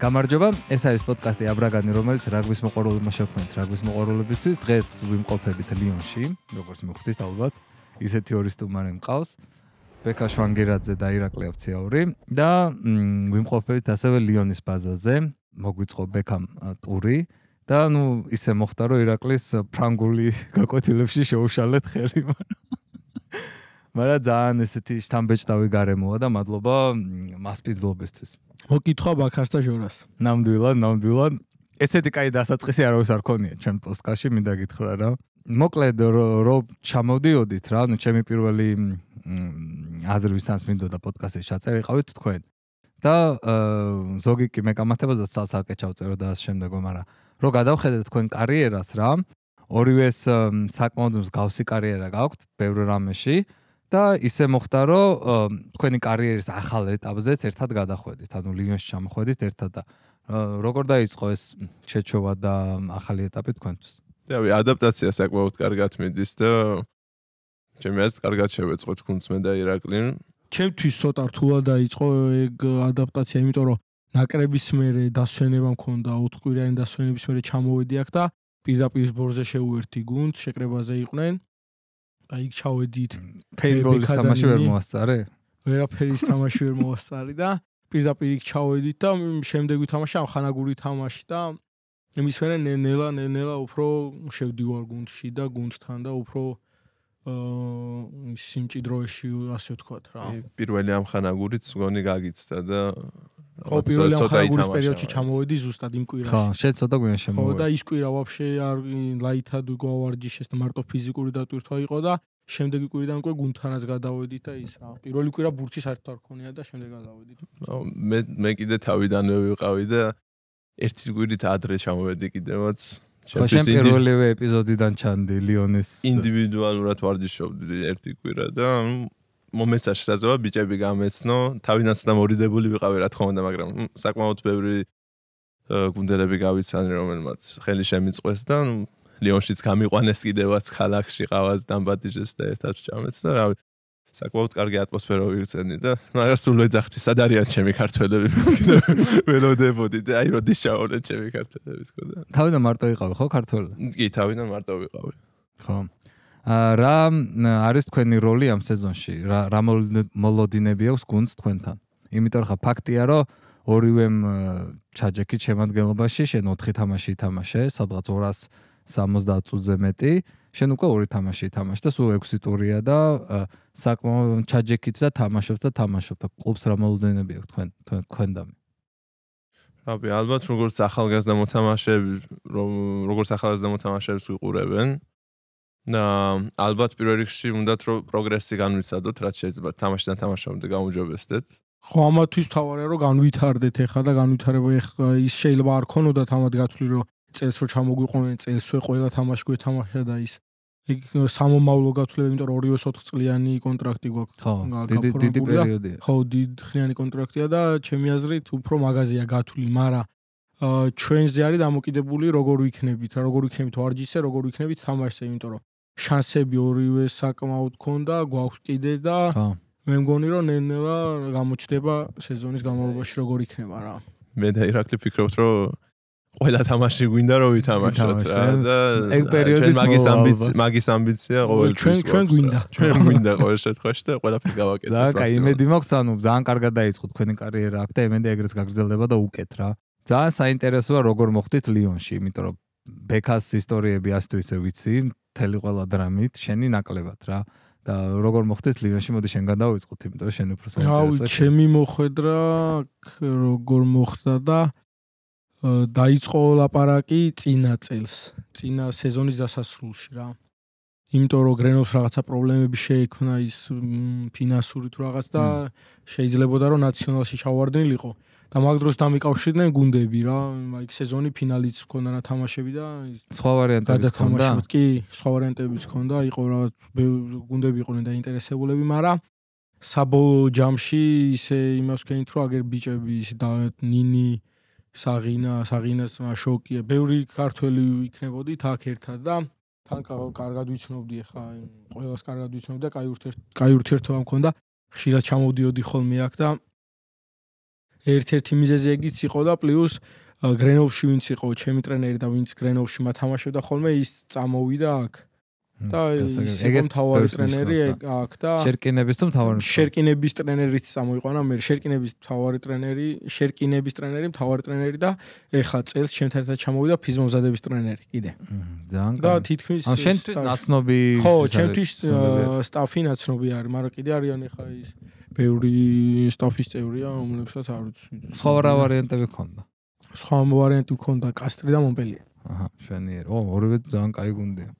გამარჯობა, ეს არის პოდკასტი აბრაგანი, რომელიც რაგბის მოყვარულებმა შექმნეთ, რაგბის მოყვარულებისთვის. დღეს ვიმყოფებით ლიონში, როგორც მოხდით ალბათ, ისეთი ორი სტუმარი მყავს, ბექა შვანგერაძე და ირაკლი ავციაური და ვიმყოფებით ასევე ლიონის ბაზაზე. მოგვიწყო ბექამ ტური და ნუ ისე მოხდა, რომ ირაკლის ფრანგული გაკვეთილებში შეუშალეთ ხელი მანამდე. მარა ძალიან ესეთი შთამბეჭდავი გარემოა და მადლობა მასპინძლობისთვის. მოკითხვა ბაქარსა ჟორას. ნამდვილად, ნამდვილად. ესეთი კაი დასაწყისი არავის არ ქონია ჩემ პოსტკასში, მინდა გითხრა რა. მოკლედ რო ჩამოვდიოდით რა, ნუ ჩემი პირველი აზრის თანსმინდოდა პოდკასტის ჩაწერიყავით თქვენ. და ზოგი კი მე გამართებოდა ცალსაკე ჩავწერო და ამ შემდეგ მარა რო გადავხედეთ თქვენ კარიერას რა. ორივეს საკმაოდ მსგავსი კარიერა გაქვთ ბევრ რამეში. და ისე მოხდა რომ თქვენი კარიერის ახალ ეტაპზეც ერთად გადახვედით ანუ ლიონში ჩამოხვედით ერთად და როგორ დაიწყო ეს შეჩევა და ახალი ეტაპი თქვენთვის დავი ადაპტაცია საკმაოდ კარგად მიდის და ჩემი ასეთ კარგად შევეწყოთ გუნც მე და ირაკლინ ჩემთვის ცოტა რთულა დაიწყო ეგ ადაპტაცია იმიტომ რომ ნაკრების მერე დასვენება მქონდა უთკვირიანი დასვენების მერე ჩამოვედი აქ და პირდაპირ ბორზე შეუერთდი გუნც შეკრებაზე იყვნენ აი ჩავედით ფეინბოლის თამაში ვერ მოასწარე? ვერაფერის თამაში ვერ მოასწარი და პირდაპირ იქ ჩავედით და შემდეგი თამაში ამ ხანაგური თამაში და იმის მერე ნელა ნელა უფრო შევდივარ გუნდში და გუნდთან და უფრო აა სიმჭიდროში ასე ვთქვა რა. პირველი ამ ხანაგურიც გონი გაგიცდა და ოპიოლი ახალგურის პერიოდში ჩამოვედი ზუსტად იმ კვირაში. ხო, შენ ცოტა გვიან შემოვედი. ხო და ის კვირა ვაფშე არ ლაითად გვავარჯიშეს და მარტო ფიზიკური დატვირთვა იყო და შემდეგი კვირიდან უკვე გუნთანაც გადავედით და ის რა. პირველი კვირა ბურთის არ თქონია და შემდეგ გადავედით. მე მე კიდე თავიდანვე ვიყავი და ერთი კვირით ადრე ჩამოვედი კიდევაც. ჩემ პირველივე ეპიზოდიდან ჩანდი ლიონის ინდივიდუალურად ვარჯიშობდი ერთი კვირა და ნუ მომესაში საზოა ბიჭები გამეცნო, თავიდან სანამ ორიდებული ვიყავი რა თქმა უნდა, მაგრამ საკმაოდ ბევრი გუნდელები გავიცანე, რომელმაც ხელი შემიწყვეს და ლიონშიც გამიყვანეს კიდევაც ქალახში ყავას დამბადიჟეს და ერთად ჩამეც და რავი საკმაოდ კარგი ატმოსფერო ვიგრძენი და მაგას სულ ეძახთი სად არიან ჩემი ქართველები ველოდებოდი და აი როდის შეავლენ ჩემი ქართველები თქო და თავიდან მარტო ვიყავი ხო ქართველი კი თავიდან მარტო ვიყავი ხო რა არის თქვენი როლი ამ სეზონში? რა რა მოლოდინები აქვს გუნდს თქვენთან? იმიტომ რა ფაქტია, რომ ორივემ ჩაჯექი შემადგენლობაში შენ 4 თამაში ითამაშე, სადღაც 270 წუთზე მეტი, შენ უკვე 2 თამაში ითამაშე და სულ 6 ტურია და საკმაოდ ჩაჯექით და თამაშობთ და თამაშობთ და კლუბს რა მოლოდინები აქვს თქვენ თქვენ თქვენდამი? აბი ალბათ როგორც ახალგაზრდა მოთამაშეები რომ როგორც ახალგაზრდა მოთამაშეებს ვიყურებენ ალბათ პირველ რიგში უნდათ რომ პროგრესი განვითარდეთ, რაც შეიძლება თამაშიდან თამაშამდე გამოიჯობესდეთ. ხო, ამათვის თავარია რომ განვითარდეთ ეხლა და განვითარება ეხლა ის შეიძლება არ ქონოდათ ამად გათვლი რომ წელს რო ჩამოგვიყვნენ წელსვე ყველა თამაში გვეთამაშა და ის იქ სამომავლო გათვლები, იმიტომ რომ 2-4 წლიანი კონტრაქტი გვაქვს. ხო, დიდი დიდი პერიოდია. ხო, დიდ ხნიანი კონტრაქტია და ჩემი აზრით უფრო მაგაზია გათვლი, მარა ჩვენზე არის დამოკიდებული როგორ ვიქნებით, რა როგორ ვიქნებით ვარჯიშზე, როგორ ვიქნებით თამაშზე, იმიტომ რომ შანსები ორივე საკმაოდ ქონდა, გვაქვს კიდე და მე მგონი რომ ნენელა გამოჩდება სეზონის განმავლობაში როგორ იქნება რა. მე და ირაკლი ფიქრობთ რომ ყველა თამაში გვინდა რომ ვითამაშოთ რა და ეგ პერიოდის მაგის ამბიცია მაგის ამბიცია ყოველთვის ჩვენ ჩვენ გვინდა ჩვენ გვინდა ყოველ შემთხვევაში და ყველაფერს გავაკეთეთ და კაი იმედი მაქვს ანუ ძალიან კარგად დაიწყო თქვენი კარიერა აქ და იმედი ეგრეც გაგრძელდება და უკეთ რა ძალიან საინტერესოა როგორ მოხდით ლიონში იმიტომ რომ ბექას ისტორიები ასე თუ ისე ვიცი მთელი ყველა დრამით შენი ნაკლებად რა და როგორ მოხდეთ ლიონში მოდი შენ გადავიწყოთ იმიტომ რომ შენ უფრო საინტერესოა აუ ჩემი მოხედრა როგორ მოხდა და დაიწყო ლაპარაკი წინა წელს წინა სეზონის დასასრულში რა იმიტომ რომ გრენოს რაღაცა პრობლემები შეექმნა ის ფინანსური თუ რაღაც და შეიძლებოდა რომ ნაციონალში ჩავარდნილიყო. და მაგ დროს დამიკავშირდნენ გუნდები რა აი სეზონი ფინალიც მქონდა რა თამაშები და სხვა ვარიანტებიც ჰქონდა კი სხვა ვარიანტებიც ჰქონდა იყო რა გუნდები იყვნენ და ინტერესებულები მაგრამ საბოლოო ჯამში ისე იმას ვქენით რომ აგერ ბიჭები ისე და ნინი საღინა საღინას შოკია ბევრი ქართველი იქნებოდით აქ ერთად და თან კარგად ვიცნობდი ხა ყველას კარგად ვიცნობდი და კაი ურთიერთობა მქონდა ხშირად ჩამოვდიოდი ხოლმე აქ და ერთ-ერთი მიზეზი ეგიც იყო და პლუს გრენოვში ვინც იყო ჩემი ტრენერი და ვინც გრენოვში მათამაშებდა ხოლმე ის წამოვიდა აქ და ეგეც თავარი ტრენერი აქ და შერკინების თუ თავარი შერკინების ტრენერიც წამოიყვანა მე შერკინების თავარი ტრენერი შერკინების ტრენერი თავარი ტრენერი და ეხა წელს შემთან ერთად ჩამოვიდა ფიზმოზადების ტრენერი კიდე ძალიან და თითქმის ან შენთვის ნაცნობი ხო ჩემთვის სტაფი ნაცნობი არის მაგრამ კიდე არიან ეხა ის ბევრი სტაფის წევრია, რომლებსაც არ ვიცი. სხვა რა ვარიანტები ქონდა? სხვა ვარიანტი ქონდა კასტრი და მომპელიე. აჰა, შენიერ. ო, ორივე ძალიან კაი გუნდია.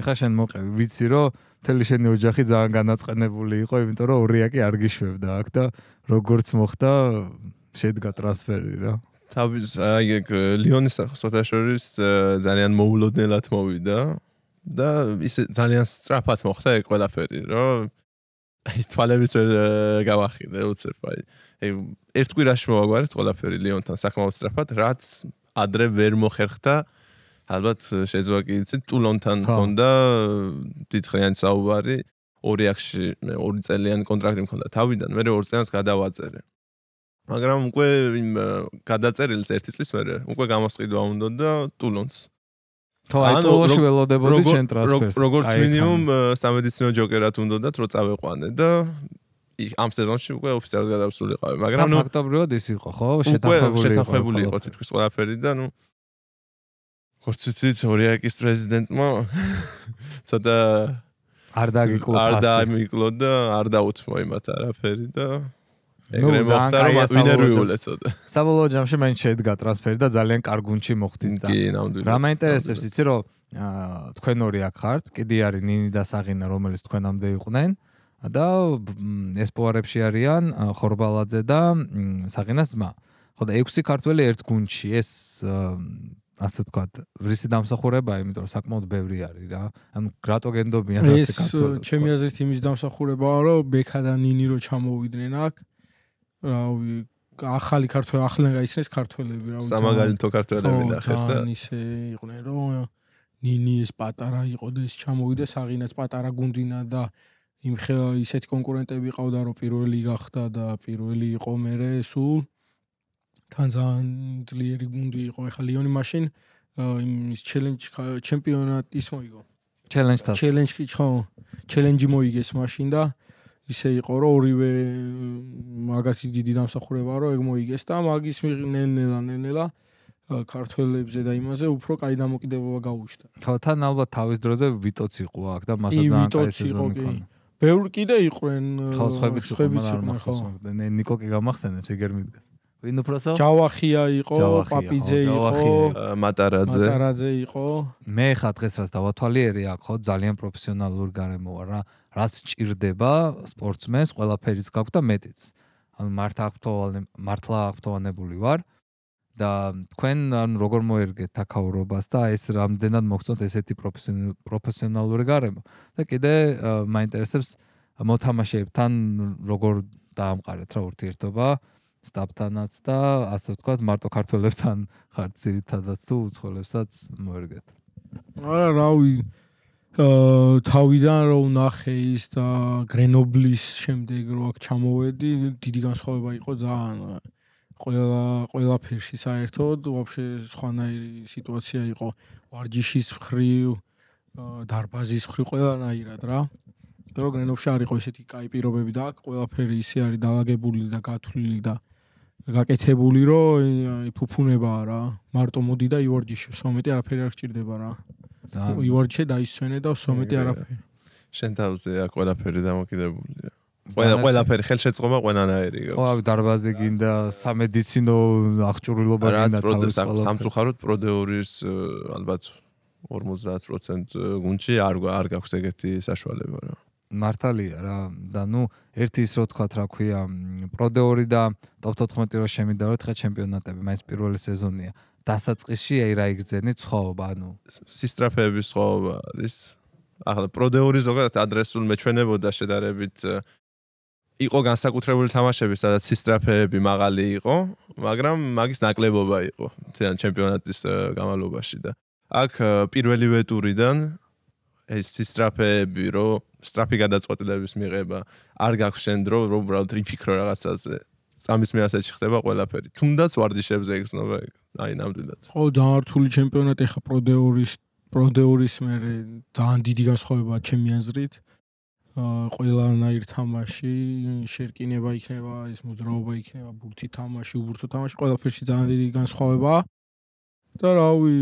ეხა შენ მოყევი, ვიცი რომ თელი შენი ოჯახი ძალიან განაწყენებული იყო, იმიტომ რომ ორიაკი არ გიშვებდა აქ და როგორც მოხდა, შედგა ტრანსფერი რა. თავის აი ლიონის ახსოთაშორის ძალიან მოულოდნელად მოვიდა და ისე ძალიან სწრაფად მოხდა ეგ ყველაფერი, რომ აი თვალებს ვერ გავახინე უცებ აი ერთ კვირაში მოაგვარეთ ყველაფერი ლეონთან საკმაოდ სწრაფად რაც ადრე ვერ მოხერხდა ალბათ შეიძლება კიდე ცენ ტულონთან ქონდა თითქმის საუბარი ორი აქში მე ორი წელიანი კონტრაქტი მქონდა თავიდან მე ორ წელს გადავაწერე მაგრამ უკვე გადაწერილს ერთი წლის მერე უკვე გამოსყიდვა უნდა და ტულონს ხო, აი ტულოში ველოდებოდი ჩენტრანსფერს. როგორც მინიმუმ სამედიცინო ჯოკერად უნდათ რო წავეყვანე და ამ სეზონში უკვე ოფიციალურად გადასულიყავი, მაგრამ ნუ ფაქტობრივად ის იყო, ხო, შეთანხმებული იყო. უკვე შეთანხმებული იყო თითქოს ყველაფერი და ნუ კორცუციც ორიაკის პრეზიდენტმა ცოტა არ დაგიკლო და არ დაუთმო იმათ არაფერი და ეგრე მოხდა რომ ვინერვიულეცოდ. საბოლოო ჯამში მე შეედგა ტრანსფერი და ძალიან კარგუნჩი მოხდით და. კი, ნამდვილად. რა მაინტერესებს იცი რომ თქვენ ორი აქ ხართ, კიდე არის ნინი და საღინა, რომელიც თქვენამდე იყვნენ და ესპოარებში არიან ხორბალაძე და საღინას ძმა. ხო და 6 ქართველი ერთ გუნდში. ეს ასე თქვა, ვრისი დამსახურებაა, იმიტომ რომ საკმაოდ ბევრი არის რა. ანუ გრატო გენდობიან ასე ქართველი. ეს ჩემი აზრით იმის დამსახურებაა, რომ ბექა და ნინი რო ჩამოვიდნენ აქ. აა რავი ახალი ქართველი ახლა გაიცნეს ქართველები რავი სამაგალითო ქართველები დახეს და ისე იყვნენ რომ ნინიეს პატარა იყო და ეს ჩამოვიდა საღინაც პატარა გუნდინა და იმ ხე ისეთ კონკურენტები ყავდა რომ პირველი გახდა და პირველი იყო მერე სულ თან ძალიან ძლიერი გუნდი იყო ეხა ლიონი მაშინ იმის ჩელენჯ ჩემპიონატის მოიგო ჩელენჯ და ჩელენჯი ხო ჩელენჯი მოიგეს მაშინ და ისე იყო რომ ორივე მაგასი დიდი დამსახურება რომ ეგ მოიგეს და მაგის ნელ-ნელა ნელ-ნელა ქართველებზე და იმაზე უფრო კაი დამოკიდებობა გაუჩნდა. თან ალბათ თავის დროზე ვიტოც იყო აქ და მასაც ანკარის სეზონი ქონდა. ბევრ კიდე იყვნენ ხალხები ხვებიც იყვნენ ხო. ნე ნიკოკი გამახსენებს ეგერ მიდგას. ვინ უფროსო? ჯავახია იყო, პაპიძე იყო, მატარაძე. მატარაძე იყო. მე ხა დღეს რას დავათვალიერე აქ ხო ძალიან პროფესიონალურ გარემო ვარ რა. რაც ჭირდება სპორტსმენს, ყველაფერიც გაქვს და მეტიც. ანუ მართ აღფთოვანე მართლა აღფთოვანებული ვარ და თქვენ ანუ როგორ მოერგეთ თაქაურობას და ეს რამდენად მოგწონთ ესეთი პროფესიონალური გარემო და კიდე მაინტერესებს მოთამაშეებთან როგორ დაამყარეთ რა ურთიერთობა სტაბთანაც და ასე ვთქვათ მარტო ქართველებთან ხართ ძირითადად თუ უცხოელებსაც მოერგეთ. არა რავი თავიდან რომ ნახე ის და გრენობლის შემდეგ რო აქ ჩამოვედი დიდი განსხვავება იყო ძალიან ყველა ყველაფერში საერთოდ ვაფშე სხვანაირი სიტუაცია იყო ვარჯიშის მხრივ დარბაზის მხრივ ყველანაირად რა რო გრენობში არ იყო ესეთი კაი პირობები და აქ ყველაფერი ისე არის დაალაგებული და გათვლილი და გაკეთებული რომ ფუფუნება რა მარტო მოდი და ივარჯიშებ სომეტი არაფერი არ გჭირდება რა იორჩე დაისვენე და სომეტი არაფერი. შენ თავზე აქ ყველაფერი დამოკიდებულია. ყველა ყველაფერი ხელშეწყობა ყველანაირი გაქვს. ხო, აქ დარბაზი გინდა სამედიცინო აღჭურვილობა გინდა თავის პროდუქტს სამწუხაროდ პროდეორის ალბათ 50% გუნჩი არ არ გაქვს ეგეთი საშუალება რა. მართალია რა და ნუ ერთი ის რო თქვა რა ქვია პროდეორი და ტოპ 14 რო შემიდა რო თქვა ჩემპიონატები მაინც პირველი სეზონია დასაწყისში აი რა იგზენი ცხოვრება, ანუ სისტრაფეების ცხოვრება არის. ახლა პროდეორი ზოგადად ადრესულ მეჩვენებოდა შედარებით იყო განსაკუთრებული თამაშები, სადაც სისტრაფეები მაღალი იყო, მაგრამ მაგის ნაკლებობა იყო თან ჩემპიონატის გამალობაში და აქ პირველი ვეტურიდან ეს სისტრაფეები რო სტრაფი გადაწყვეტილების მიღება არ გაქვს შენ დრო რომ უბრალოდ რიფიქრო რაღაცაზე სამის მეასეთში ხდება ყველაფერი. თუმდაც ვარჯიშებზე იგრძნობა ეგ. აი ნამდვილად. ხო, დაარტული ჩემპიონატი ხა პროდეურის პროდეურის მე ძალიან დიდი განსხვავებაა ჩემი აზრით. აა ყველანაირ თამაში, შერკინება იქნება, ეს მოძრაობა იქნება, ბურთი თამაში, უბურთო თამაში, ყველაფერში ძალიან დიდი განსხვავებაა. და რავი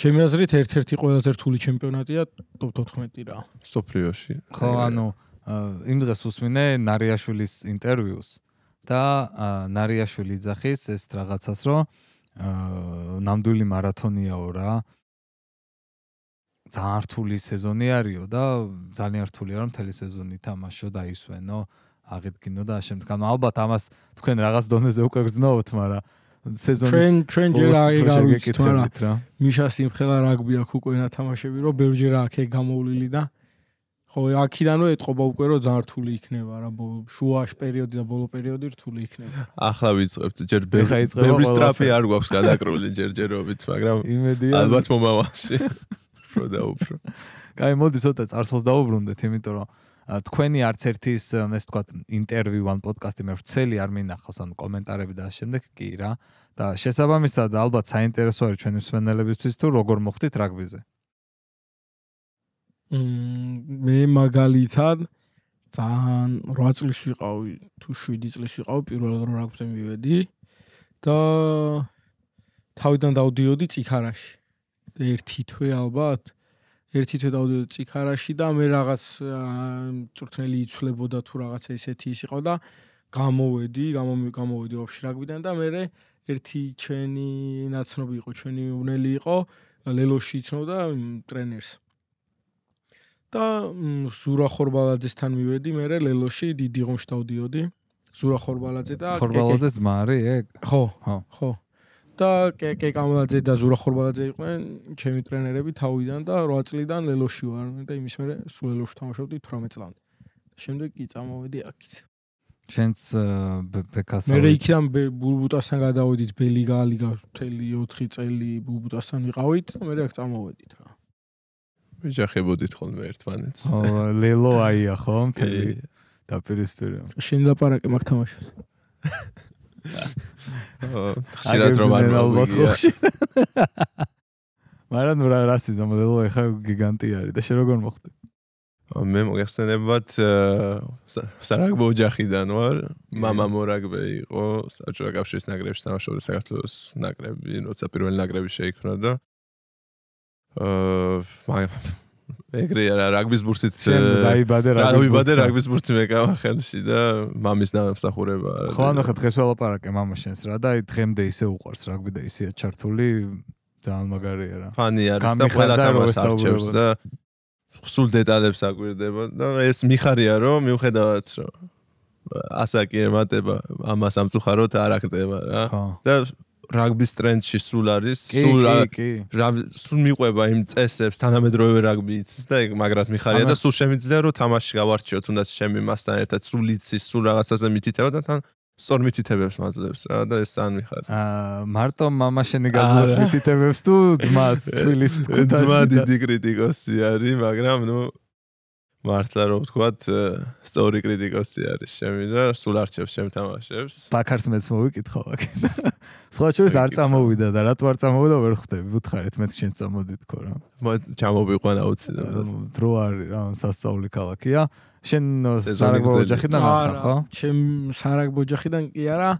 ჩემი აზრით ერთ-ერთი ყველაზე რთული ჩემპიონატია top 14 რა. სოფლიოში. ხო, ანუ იმ დღეს უსმინე ნარიაშვილის ინტერვიუს. აა და ნარიაშვილი ძახის ეს რაღაცას რომ აა ნამდვილი მარათონიაო რა ძალიან რთული სეზონი არისო და ძალიან რთულია რომ მთელი სეზონი თამაშო და ისვენო აღედგინო და შემდგა ალბათ ამას თქვენ რაღაც დონეზე უკვე გძნობთ მაგრამ სეზონის ჩვენ ჩვენ ჯერა ეგარვით თორა მიშა სიმხელა რაგბი აქვს უკვე ნათამაშები რომ ბევრჯერა აქვს გამოვლილი და ხო, აქიდანვე ეთყობა უკვე რომ ძართული იქნება, რა ბო შუაშ პერიოდი და ბოლო პერიოდი რთული იქნება. ახლა ვიწყებთ, ჯერ ბევრი სტრაფი არ გვაქვს გადაკრული ჯერჯერობით, მაგრამ იმედია ალბათ მომავალში. უფრო და უფრო. კაი, მოდი ცოტა წარსულს დავუბრუნდეთ, იმიტომ რომ თქვენი არც ერთის, ეს თქვა, ინტერვიუ ან პოდკასტი მე ვრცელი არ მინახავს, ან კომენტარები და ამავდროულად კი რა. და შესაბამისად ალბათ საინტერესო არის ჩვენი მსმენელებისთვის თუ როგორ მოხდით რაგბიზე. მე მაგალითად ძალიან 8 წლის ვიყავი თუ 7 წლის ვიყავი პირველ რო რაღაცა მივედი და თავიდან დავდიოდი ციხარაში ერთი თვე ალბათ ერთი თვე დავდიოდი ციხარაში და მე რაღაც წურთელი იცლებოდა თუ რაღაცა ისეთი ის იყო და გამოვედი გამოვედი ვაფშე რაგბიდან და მე ერთი ჩენი ნაცნობი იყო ჩენი უნელი იყო ლელოში იცნობდა ტრენერს და ზურა ხორბალაძესთან მივედი მე ლელოში დიდი ღონში დავდიოდი ზურა ხორბალაძე და ხორბალაძე ძმა არის ეგ ხო ხო ხო და კეკე კამალაძე და ზურა ხორბალაძე იყვნენ ჩემი ტრენერები თავიდან და 8 წლიდან ლელოში ვარ და იმის მე ლელოში თამაშობდი 18 წლამდე შემდეგ კი წამოვედი აქეთ ჩენს ბეკასა მე იქიდან ბულბუტასთან გადავედით ბელიგალი გავთელი 4 წელი ბულბუტასთან ვიყავით და მე აქ წამოვედით რა ეჯახებოდით ხოლმე ერთმანეთს. ო ლელო აია ხო? ფერი და პირისპირო. შენ ლაპარაკი მაგ თამაშებს. ხშირად რომ არ მოვიღე. მაგრამ ნუ რა რასი ზამდელო ეხა გიგანტი არის და შენ როგორ მოხდი? მე მოიხსენებათ სარაგბო ოჯახიდან ვარ. мама მორაგბე იყო საჭო კავშირის ნაკრებში თამაშობდა საქართველოს ნაკრები, როცა პირველი ნაკრები შეიქმნა და აა ეგრე რა რაგბის ბურთით დაიბადე რა დაიბადე რაგბის ბურთი მეკავა ხელში და მამის დაფსახურება არა ხო ანუ ხა დღეს ველაპარაკე мама შენს რა და დღემდე ისე უყარს რაგბი და ისეა ჩართული ძალიან მაგარია რა ფანი არის და ყველა თამაშს არჩევს და სულ დეტალებს აკვირდება და ეს მიხარია რომ მიუხედავად რომ ასაკი ემატება ამას ამწუხაროდ არ აქტება რა და რაგბის ტრენდში სულ არის სულ კი სულ მიყვება იმ წესებს თანამედროვე რაგბიიცის და მაგრამ მიხარია და სულ შემიძლია რომ თამაში გავარჩიო თუნდაც შემი მასთან ერთად სულ იცის სულ რაღაცაზე მითითება და თან სწორ მითითებებს მაძლევს რა და ეს ან მიხარია აა მარტო მამაშენი გაზოს მითითებებს თუ ძმას თვილის ძმა დიდი კრიტიკოსი არის მაგრამ ნუ მართლა რომ ვთქვათ, სწორი კრიტიკოსი არის შემი და სულ არჩევს შემ თამაშებს. ბაქარს მეც მოვიკითხო აქ. სხვა შორის არ წამოვიდა და რატო არ წამოვიდა ვერ ხვდები, ვუთხარით მეც შენ წამოდი თქო რა. ჩამოვიყვანა უცი და დრო არის რა, სასწაული ქალაქია. შენ სარაგბოჯახიდან ახარ ხო? ჩემ სარაგბოჯახიდან კი არა.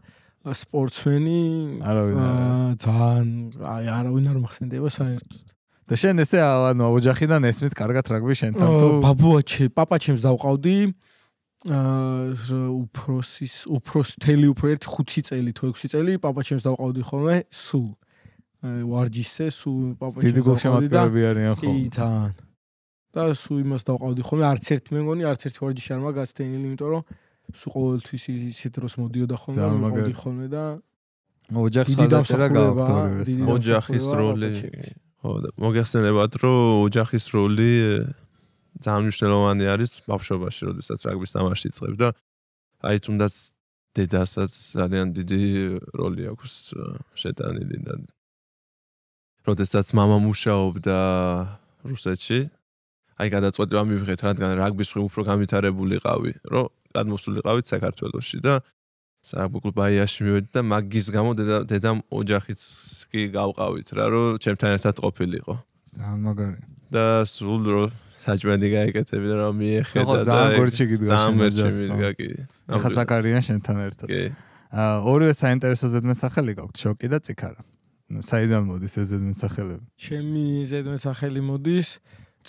სპორტსმენი ძალიან აი არავინ არ მახსენდება საერთოდ. და შენ ესე ანუ ოჯახიდან ესმით კარგად რაგბი შენთან თუ ბაბუაჩი papa ჩემს დავყავდი აა უფროსის უფროს თელი უფრო ერთ 5 წელი თუ 6 წელი papa ჩემს დავყავდი ხოლმე სულ ვარჯიშზე სულ papa ჩემს დიდი გულშემატკივრები არიან ხო თან და სულ იმას დავყავდი ხოლმე არც ერთ მეგონი არც ერთ ვარჯიში არ მაგაცდენილი იმიტომ რომ სულ ყოველთვის ისეთ დროს მოდიოდა ხოლმე მოდი ხოლმე და ოჯახს რა გაქვს ოჯახის როლი ხო მოგეხსენებათ რომ ოჯახის როლი ძალიან მნიშვნელოვანი არის ბავშვობაში როდესაც რაგბის თამაში იწყებ და აი თუნდაც დედასაც ძალიან დიდი როლი აქვს შეტანილი და როდესაც мама მუშაობდა რუსეთში აი გადაწყვეტილი ამივიღეთ რადგან რაგბის ხვი უფრო გამვითარებულიყავი რომ გადმოსულიყავით საქართველოსში და საბუკლ ბაიაში მივედი და მაგის გამო დედა დედამ ოჯახიც კი გავყავით რა რომ ჩემთან ერთად ყოფილიყო ძალიან მაგარი და სულ რო საჭმენი გაიკეთები და რომ მიეხედა და ძალიან გორჩი კიდე ძალიან მერჩები გაკი ახლა ზაკარია შენთან ერთად კი ა ორივე საინტერესო ზედმეტსახელი გაქვთ შოკი და ციქარა საიდან მოდის ეს ზედმეტსახელები ჩემი ზედმეტსახელი მოდის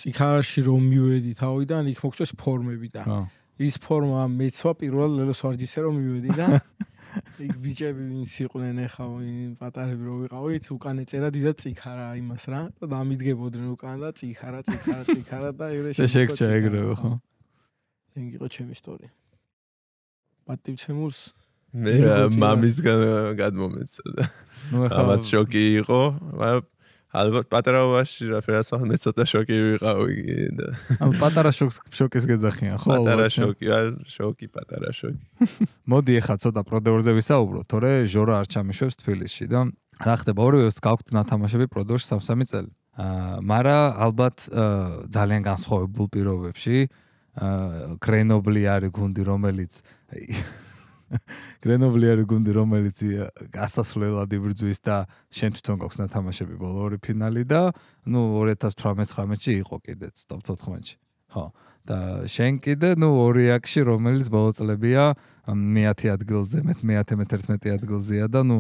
ციქარაში რომ მივედი თავიდან იქ მოგწეს ფორმები და ხო ის ფორმა მეცვა პირველ ლელოს ვარჯიშზე რომ მივედი და იქ ბიჭები ვინც იყვნენ ახლა პატარები რო ვიყავით უკან ეწერა დიდა ციხარა იმას რა და დამიდგებოდნენ უკან და ციხარა ციხარა ციხარა და ერეში შეჭა ეგრევე ხო ენგი იყო ჩემი ისტორია პატივცემულს მე მამის გადმომეცა და ნუ ახლა მათ შოკი იყო მაგრამ ალბათ პატარაობაში რა ფერას ახ მე ცოტა შოკი ვიყავ იგი და ან პატარა შოკს შოკის გეძახიან ხო პატარა შოკი შოკი პატარა შოკი მოდი ახლა ცოტა პროდუსერზე ვისაუბროთ თორე ჟორა არ ჩამიშვებს თბილისში და რა ხდება ორივე გვაქვს ნათამაშები პროდუსერ სამსამი წელი აა მარა ალბათ ძალიან განსხვავებულ პიროვნებებში აა გრენობლი არის გუნდი რომელიც გრენობლი არის გუნდი რომელიც გასასვლელად იბრძვის და შენ თვითონ გაქვს ნათამაშები ბოლო ორი ფინალი და ნუ 2018-19-ში იყო კიდეც top 14-ში ხო და შენ კიდე ნუ ორი აქში რომელიც ბოლო წლებია 10 ადგილზე მე 10-11 ადგილზეა და ნუ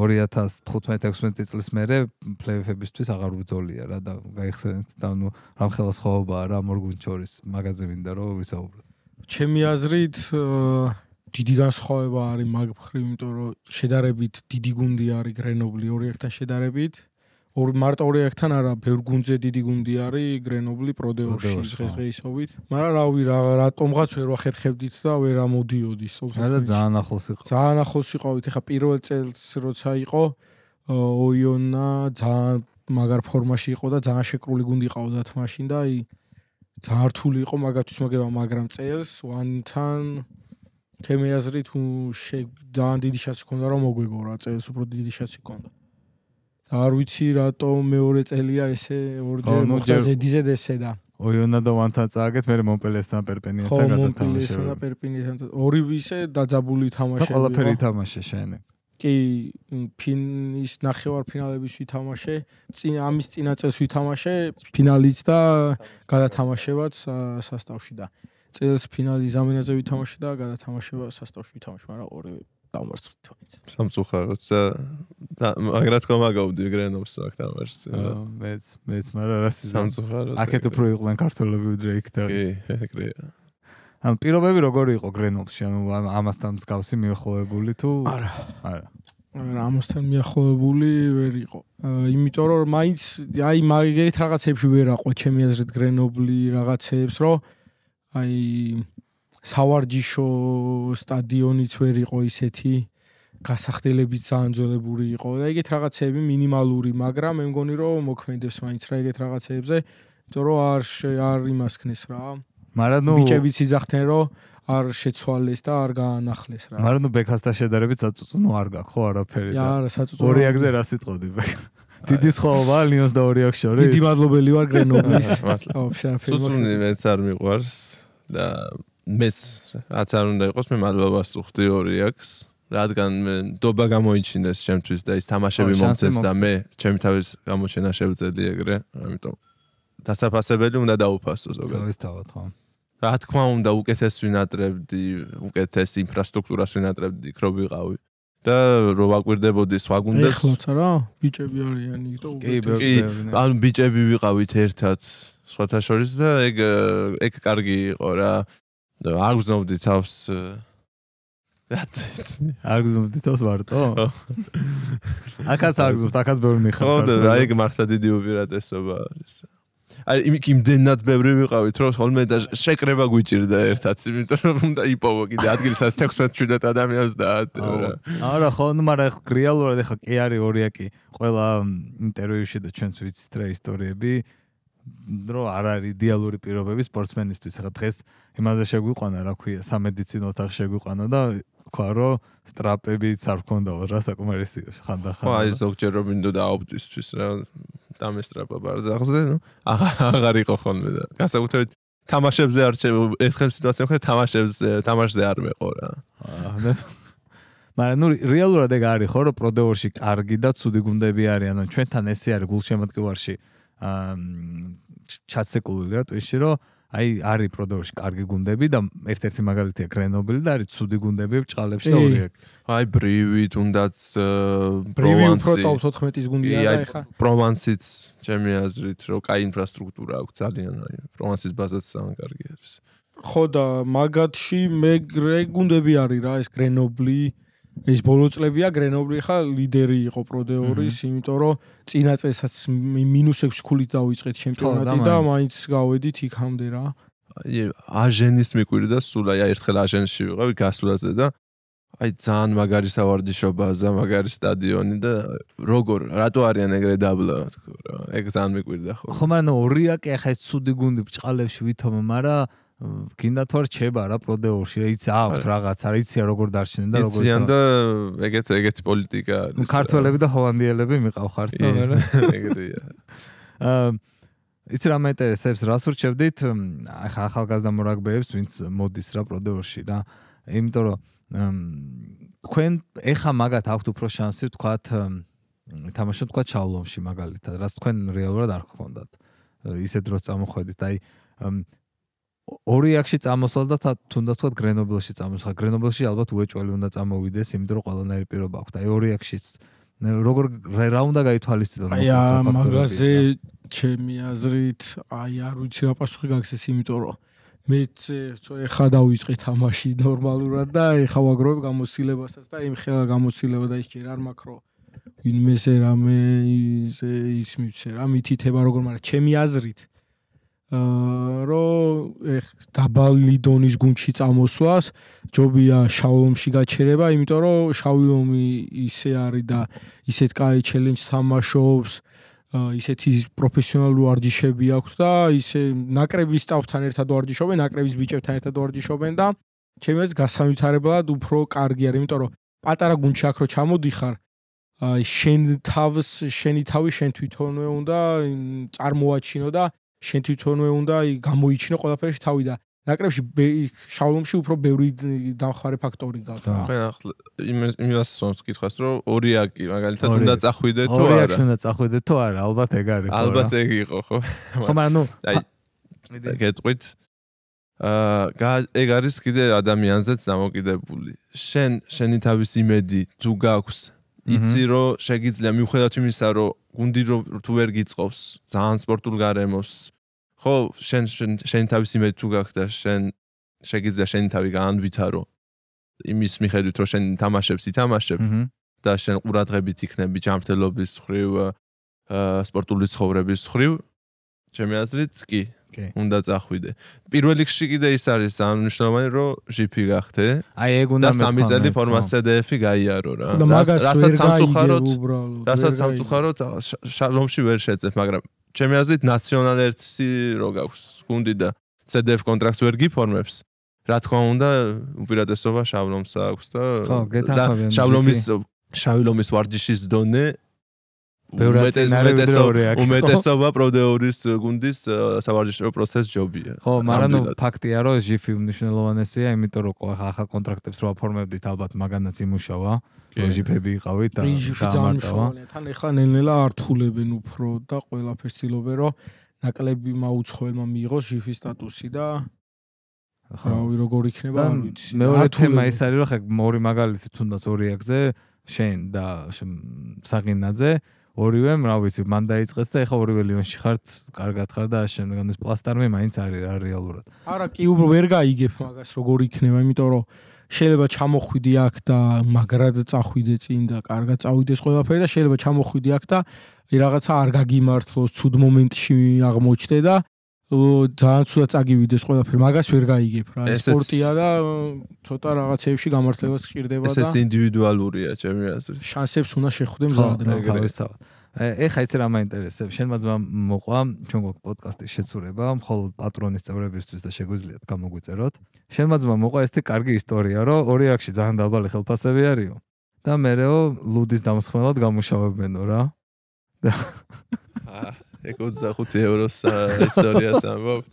2015-16 წლის მერე ფლეიოფებისთვის აღარ უძოლია რა და გაიხსენეთ და ნუ რამ ხელა სხვაობაა რა მორგუნჩორის მაგაზე მინდა რომ ვისაუბროთ. ჩემი აზრით დიდი განსხვავება არის მაგ მხრივ, იმიტომ რომ შედარებით დიდი გუნდი არის გრენობლი ორი ერთთან შედარებით. ორ მარტო ორი ერთთან არა, ბევრ გუნძე დიდი გუნდი არის გრენობლი პროდეოში დღესდღეობით. მაგრამ რავი, რატომღაც ვერ ვახერხებდით და ვერ ამოდიოდით სულ. და ძალიან ახლოს იყო. ძალიან ახლოს იყავით, ეხა პირველ წელს როცა იყო ოიონა ძალიან მაგარ ფორმაში იყო და ძალიან შეკრული გუნდი ყავდათ მაშინ და აი ძართული იყო მაგათვის მოგება მაგრამ წელს 1-თან ჩემი აზრით ძალიან დიდი შანსი ქონდა რომ მოგვეგორა წელს უფრო დიდი შანსი ქონდა და არ ვიცი რატო მეორე წელია ესე ორჯერ მოხდა ზედიზედ ესე და ой она до ванта цагет მე მომპელესთან პერპენიეთან გადათამაშე. ხო მომპელესთან პერპენიეთან ორივე ისე დაძაბული თამაშები. და ყველაფერი თამაშე შენ. კი ფინის ნახევარ ფინალების ვითამაშე, წინ ამის წინა წელს ვითამაშე ფინალიც და გადათამაშებაც სასტავში და წელს ფინალი ზამენაზე ვითამაში და გადათამაშება სასტავში ვითამაში, მაგრამ ორი დამარცხდი თქვენით. სამწუხაროდ და მაგრამ თქო მაგავდი გრენობს აქ თამაშს. მეც მეც მაგრამ რა სამწუხაროდ. აქეთ უფრო იყვნენ ქართველები ვიდრე იქ და კი, ეგრეა. ან პირობები როგორი იყო გრენობში? ანუ ამასთან მსგავსი მიახლოვებული თუ არა. არა. არა, ამასთან მიახლოვებული ვერ იყო. იმიტომ რომ მაინც აი მაგერით რაღაცებში ვერ აყვა ჩემი აზრით გრენობლი რაღაცებს, რომ აი სავარჯიშო სტადიონიც ვერ იყო ისეთი გასახდელები ძალიან ძველებური იყო და ეგეთ რაღაცები მინიმალური მაგრამ მე მგონი რომ მოქმედებს მაინც რა ეგეთ რაღაცებზე იმიტომ რომ არ არ იმას ქნის რა მარანო ბიჭებიც იძახდნენ რომ არ შეცვალეს და არ გაანახლეს რა მარანო ბექასთან შედარებით საწუწუნო არ გაქვს ხო არაფერი და არა საწუწუნო ორი აგზე რა სიტყოდი ბექა დიდი სხვაობა ნიოს და ორი აქ შორის დიდი მადლობელი ვარ გრენობის მასლა ოფშარ ფილმს საწუწუნო მეც არ მიყვარს და მეც რაც არ უნდა იყოს მე მადლობას უხდი ორი აქვს რადგან დობა გამოიჩინეს ჩემთვის და ის თამაშები მომწეს და მე ჩემი თავის გამოჩენა შევძელი ეგრე ამიტომ დასაფასებელი უნდა დაუფასო ზოგადად ის თავად ხო რა თქმა უნდა უკეთეს ვინატრებდი უკეთეს ინფრასტრუქტურას ვინატრებდი ქრობიყავი და რო ვაკვირდებოდეს ვაგუნდეს ეხლაც რა ბიჭები არიან იქ და კი ანუ ბიჭები ვიყავით ერთად სხვათა შორის და ეგ ეგ კარგი იყო რა არ გზნობდი თავს არ გზნობდი თავს მარტო აკაც არ გზნობთ აკაც ბევრი ხარ ხო და აი ეგ მართლა დიდი უპირატესობა არის აი იმდენად ბევრი ვიყავით რომ ხოლმე და შეკრება გვიჭირდა ერთად იმიტომ რომ უნდა იპოვო კიდე ადგილი სადაც 16-17 ადამიანს დაატევრა არა ხო ნუ მარა რეალურად ეხა კი არის ორიაკი ყველა ინტერვიუში და ჩვენც ვიცით რა ისტორიები რო არ არის იდეალური პირობები სპორტსმენისთვის ხა დღეს იმაზე შეგვიყვანა რა ქვია სამედიცინო ოთახში შეგვიყვანა და თქვა, რომ სტრაპებიც არ ქონდა რა საკმარისი ხანდახან. ხო, აი ზოგჯერ რომ მინდოდა აუბტისთვის რა დამესტრაპა ბარზახზე, ნუ აღარ აღარიყო ხოლმე და გასაკუთრებით თამაშებზე არ შევ ერთხელ სიტუაცია ხო თამაშებზე თამაშზე არ მეყო რა. აა მაგრამ ნუ რეალურად ეგ არის ხო რომ პროდევორში კარგი და ცუდი გუნდები არიან, ანუ ჩვენთან ესე არის გულშემატკივარში აა ჩაცეკული რა ტვიში რომ აი არის პროდოუში კარგი გუნდები და ერთ-ერთი მაგალითია გრენობლი და არის ცუდი გუნდები ბჭალებში და ორი აქ. აი ბრივი თუნდაც პროვანსი. ბრივი უფრო top 14-ის გუნდია და ეხა. პროვანსიც ჩემი აზრით რო კაი ინფრასტრუქტურა აქვს ძალიან აი პროვანსის ბაზაც ძალიან კარგი არის. ხო და მაგათში მე გრე გუნდები არის რა ეს გრენობლი, ეს ბოლო წლებია გრენობლი ხა ლიდერი იყო პროდეორის, იმიტომ რომ წინა წელსაც მინუს 6 ქულით დაიწყეთ ჩემპიონატი და მაინც გავედით იქამდე რა. აი აჟენის მეკვირდა სულ აი ერთხელ აჟენში ვიყავი გასულაზე და აი ძალიან მაგარი სავარჯიშობაა, მაგარი სტადიონი და როგორ რატო არიან ეგრე დაბლა თქო რა. ეგ ძალიან მეკვირდა ხო. ხო მაგრამ ორია კი ხა ეს ცუდი გუნდი ბჭყალებში ვითომ, მაგრამ გინდა თუ არ ჩება რა პროდეორში, რაიც აქვს რაღაცა, რაიცია როგორ დარჩენენ და როგორ იციან და ეგეთ ეგეთ პოლიტიკა არის. ქართველები და ჰოლანდიელები მიყავხართ, მაგრამ ეგრეა. აა იცი რა მეტერესებს, რას ურჩევდით? ახლა ახალგაზრდა მორაგბეებს, ვინც მოდის რა პროდეორში და იმიტომ რომ თქვენ ეხა მაგათ აქვთ უფრო შანსი თქვათ თამაშოთ თქვათ ჩავლომში მაგალითად, რაც თქვენ რეალურად არ გქონდათ. ისე დროს წამოხედით, აი ორიაქში წამოსვლა და თუნდაც თქვა გრენობელში წამოსვლა. გრენობელში ალბათ უეჭველი უნდა წამოვიდეს, იმით რომ ყველანაირი პირობა აქვს და აი ორიაქში როგორ რა უნდა გაითვალისწინო? აი მაგაზე ჩემი აზრით, აი არ ვიცი რა პასუხი გაგცეს, იმით რომ მე ცო ეხა დავიწყე თამაში ნორმალურად და ეხა ვაგროვებ გამოცილებასაც და იმ ხელა გამოცილება და ის ჯერ არ მაქრო ვინმე ზე რამე ის ის მიწე რა მითითება როგორ მაგრამ ჩემი აზრით რომ ეხ დაბალი დონის გუნდში წამოსვლას ჯობია შავლომში გაჩერება, იმიტომ რომ შავლომი ისე არის და ისეთ კაი ჩელენჯს თამაშობს, ისეთი პროფესიონალური ვარჯიშები აქვს და ისე ნაკრების სტაფთან ერთად ვარჯიშობენ, ნაკრების ბიჭებთან ერთად ვარჯიშობენ და ჩემს გასამართლებლად უფრო კარგი არის, იმიტომ რომ პატარა გუნდში აქ რო ჩამოდიხარ აი შენ თავს შენი თავი შენ თვითონვე უნდა წარმოაჩინო და შენ თვითონვე უნდა აი გამოიჩინო ყველაფერში თავი და ნაკრებში შავლომში უფრო ბევრი დამხარე ფაქტორი გაქვს. ხო, ახლა იმას იმას სწორად გითხრას, რომ ორიაკი მაგალითად უნდა წახვიდე თუ არა. ორიაკი უნდა წახვიდე თუ არა, ალბათ ეგ არის ხო? ალბათ ეგ იყო ხო. ხო, მაგრამ ნუ აი გეტყვით აა ეგ არის კიდე ადამიანზეც დამოკიდებული. შენ შენი თავის იმედი თუ გაქვს იცი რომ შეიძლება მიუხედავთ იმისა რომ გუნდი რო თუ ვერ გიწყობს ძალიან სპორტულ გარემოს ხო შენ შენ შენ თავისი მე თუ გახდა შენ შეიძლება შენ თავი განვითარო იმის მიხედვით რომ შენ თამაშებს ითამაშებ და შენ ყურადღებით იქნები ჯანმრთელობის ხრივ სპორტული ცხოვრების ხრივ ჩემი აზრით კი კი. უნდა წახვიდე. პირველ რიგში კიდე ის არის ამნიშნავენ რო GP გახდე. აი ეგ უნდა მეთქვა. და სამი წელი ფორმაცია DF-ი გაიარო რა. რასაც სამწუხაროდ რასაც სამწუხაროდ შალომში ვერ შეძებ, მაგრამ ჩემი აზრით ნაციონალერტსი რო გაქვს გუნდი და CDF კონტრაქტს ვერ გიფორმებს. რა თქმა უნდა, უპირატესობა შავლომს აქვს და და შავლომის შავლომის ვარჯიშის დონე უმეტესობა უმეტესობა პროდეორის გუნდის სავარჯიშო პროცესს ჯობია. ხო, მაგრამ ფაქტია რომ ჟიფი მნიშვნელოვანია, იმიტომ რომ ახალ კონტრაქტებს რო აფორმებდით ალბათ მაგანაც იმუშავა. ჟიფები იყავით და გამარჯობა. თან ეხლა ნელ-ნელა ართულებენ უფრო და ყველაფერს ცდილობენ რომ ნაკლები მაუცხოელმა მიიღოს ჟიფის სტატუსი და ხავი როგორ იქნება, არ ვიცი. მეორე თემა ის არის რომ ხა ორი მაგალითი თუნდაც ორი აგზე შენ და საგინაძე ორივე, რა ვიცი, მან დაიწყეს და ეხა ორივე ლიონში ხართ, კარგად ხარ და ამ შემდეგ ეს პლასტარმე მაინც არის რეალურად. არა, კი უბრალოდ ვერ გაიგებ მაგას, როგორი იქნება, იმიტომ რომ შეიძლება ჩამოხვიდი აქ და მაგრად წახვიდე წინ და კარგად წავიდეს ყველაფერი და შეიძლება ჩამოხვიდი აქ და რაღაცა არ გაგიმართლოს, ცუდ მომენტში აღმოჩნდე და ძალიან ცუდა წაგივიდეს ყველაფერი მაგას ვერ გაიგებ რა სპორტია და ცოტა რაღაცეებში გამართლებას ჭირდება და ესეც ინდივიდუალურია ჩემი აზრით შანსებს უნდა შეხვდე მზად რა თავისთავად ეხა ეს რა მაინტერესებს შენ მაძმა მოყვა ჩვენ გვაქვს პოდკასტის შეცურება მხოლოდ პატრონის წევრებისთვის და შეგვიძლიათ გამოგვიწეროთ შენ მაძმა მოყვა ესეთი კარგი ისტორია რომ ორი აქში ძალიან დაბალი ხელფასები არისო და მეორეო ლუდის დამსხმელად გამუშავებენო რა და აა ეგ 25 ევროს ისტორიას ამბობთ.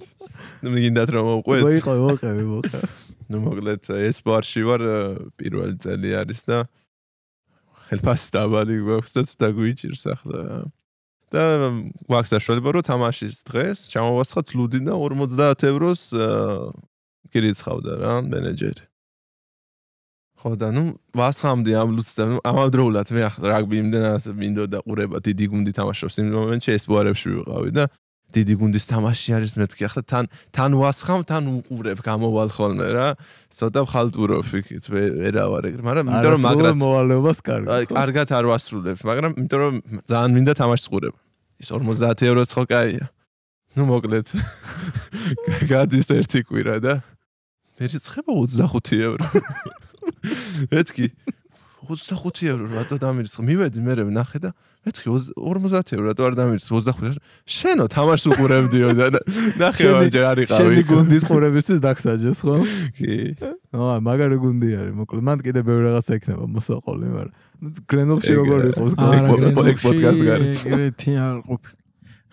ნუ მიგინდათ რომ მოყვეთ? მოიყვე, მოყვე, მოყვე. ნუ მოგლეთ э, ეს ბარში ვარ э, პირველი წელი არის და ხელფასთა ბალი გვაქვს და ცოტა გვიჭირს ახლა. და э, გვაქვს საშუალება რომ თამაშის დღეს ჩამოვასხათ ლუდი და 50 ევროს გირიცხავდა რა მენეჯერი. ხო და ნუ ვასხამდი ამ ლუც და ამავდროულად მე ახლა რაგბი იმდენად მინდოდა ყურება დიდი გუნდი თამაშობს იმ მომენტში ეს ბوارებს ვიყავი და დიდი გუნდის თამაში არის მეთქი ახლა თან თან ვასხამ თან უყურებ გამოვალ ხოლმე რა ცოტა ხალტურო ფიქით მე ვერა ვარ ეგრე მაგრამ იმიტომ რომ მაგრად მოვალეობას კარგი აი კარგად არ ვასრულებ მაგრამ იმიტომ რომ ძალიან მინდა თამაშს ყურებ ის 50 ევროც ხო კაია ნუ მოკლედ გადის ერთი კვირა და მერიცხება 25 ევრო მეთქი 25 ევრო რატო დამირიცხე? მივედი მე ნახე და მეთქი 50 ევრო რატო არ დამირიცხე 25? შენო თამაშს უყურებდიო და ნახე ვარჯერ არიყავი. შენი გუნდის ყურებისთვის დაგსაჯეს ხო? კი. აა მაგარი გუნდი არის მოკლედ. მან კიდე ბევრი რაღაცა ექნება მოსაყოლი, მაგრამ გრენოფში როგორ იყოს? აა გრენოფში პოდკასტი გარეთ. კი, თი არ ყოფი.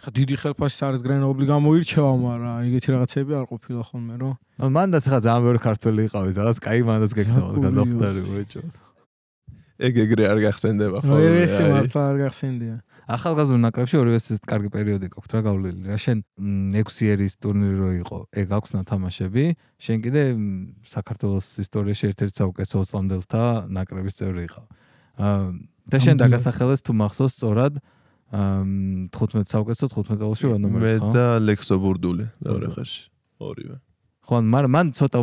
ხა დიდი ხელფასი არის გრენობლი გამოირჩევა, მაგრამ ეგეთი რაღაცები არ ყოფილა ხოლმე, რომ. მანდაც ხა ძალიან ბევრი ქართველი იყავით, რაღაც კაი მანდაც გეკეთებოდა გადახდარი, ბიჭო. ეგ ეგრე არ გახსენდება ხოლმე. ეგ ესე მართლა არ გახსენდია. ახალგაზრდა ნაკრებში ორივე ეს კარგი პერიოდი გაქვთ რა გავლილი. რა შენ 6 იერის ტურნირი რო იყო, ეგ აქვს ნათამაშები. შენ კიდე საქართველოს ისტორიაში ერთ-ერთი საუკეთესო ოცამდელთა ნაკრების წევრი იყავ. და შენ დაგასახელეს თუ მახსოვს სწორად ამ 15 საუკეთესო 15 ტელში რანომერს ხო? მე და ლექსობურდული დავრეხაში ორივე. ხო, მაგრამ მან ცოტა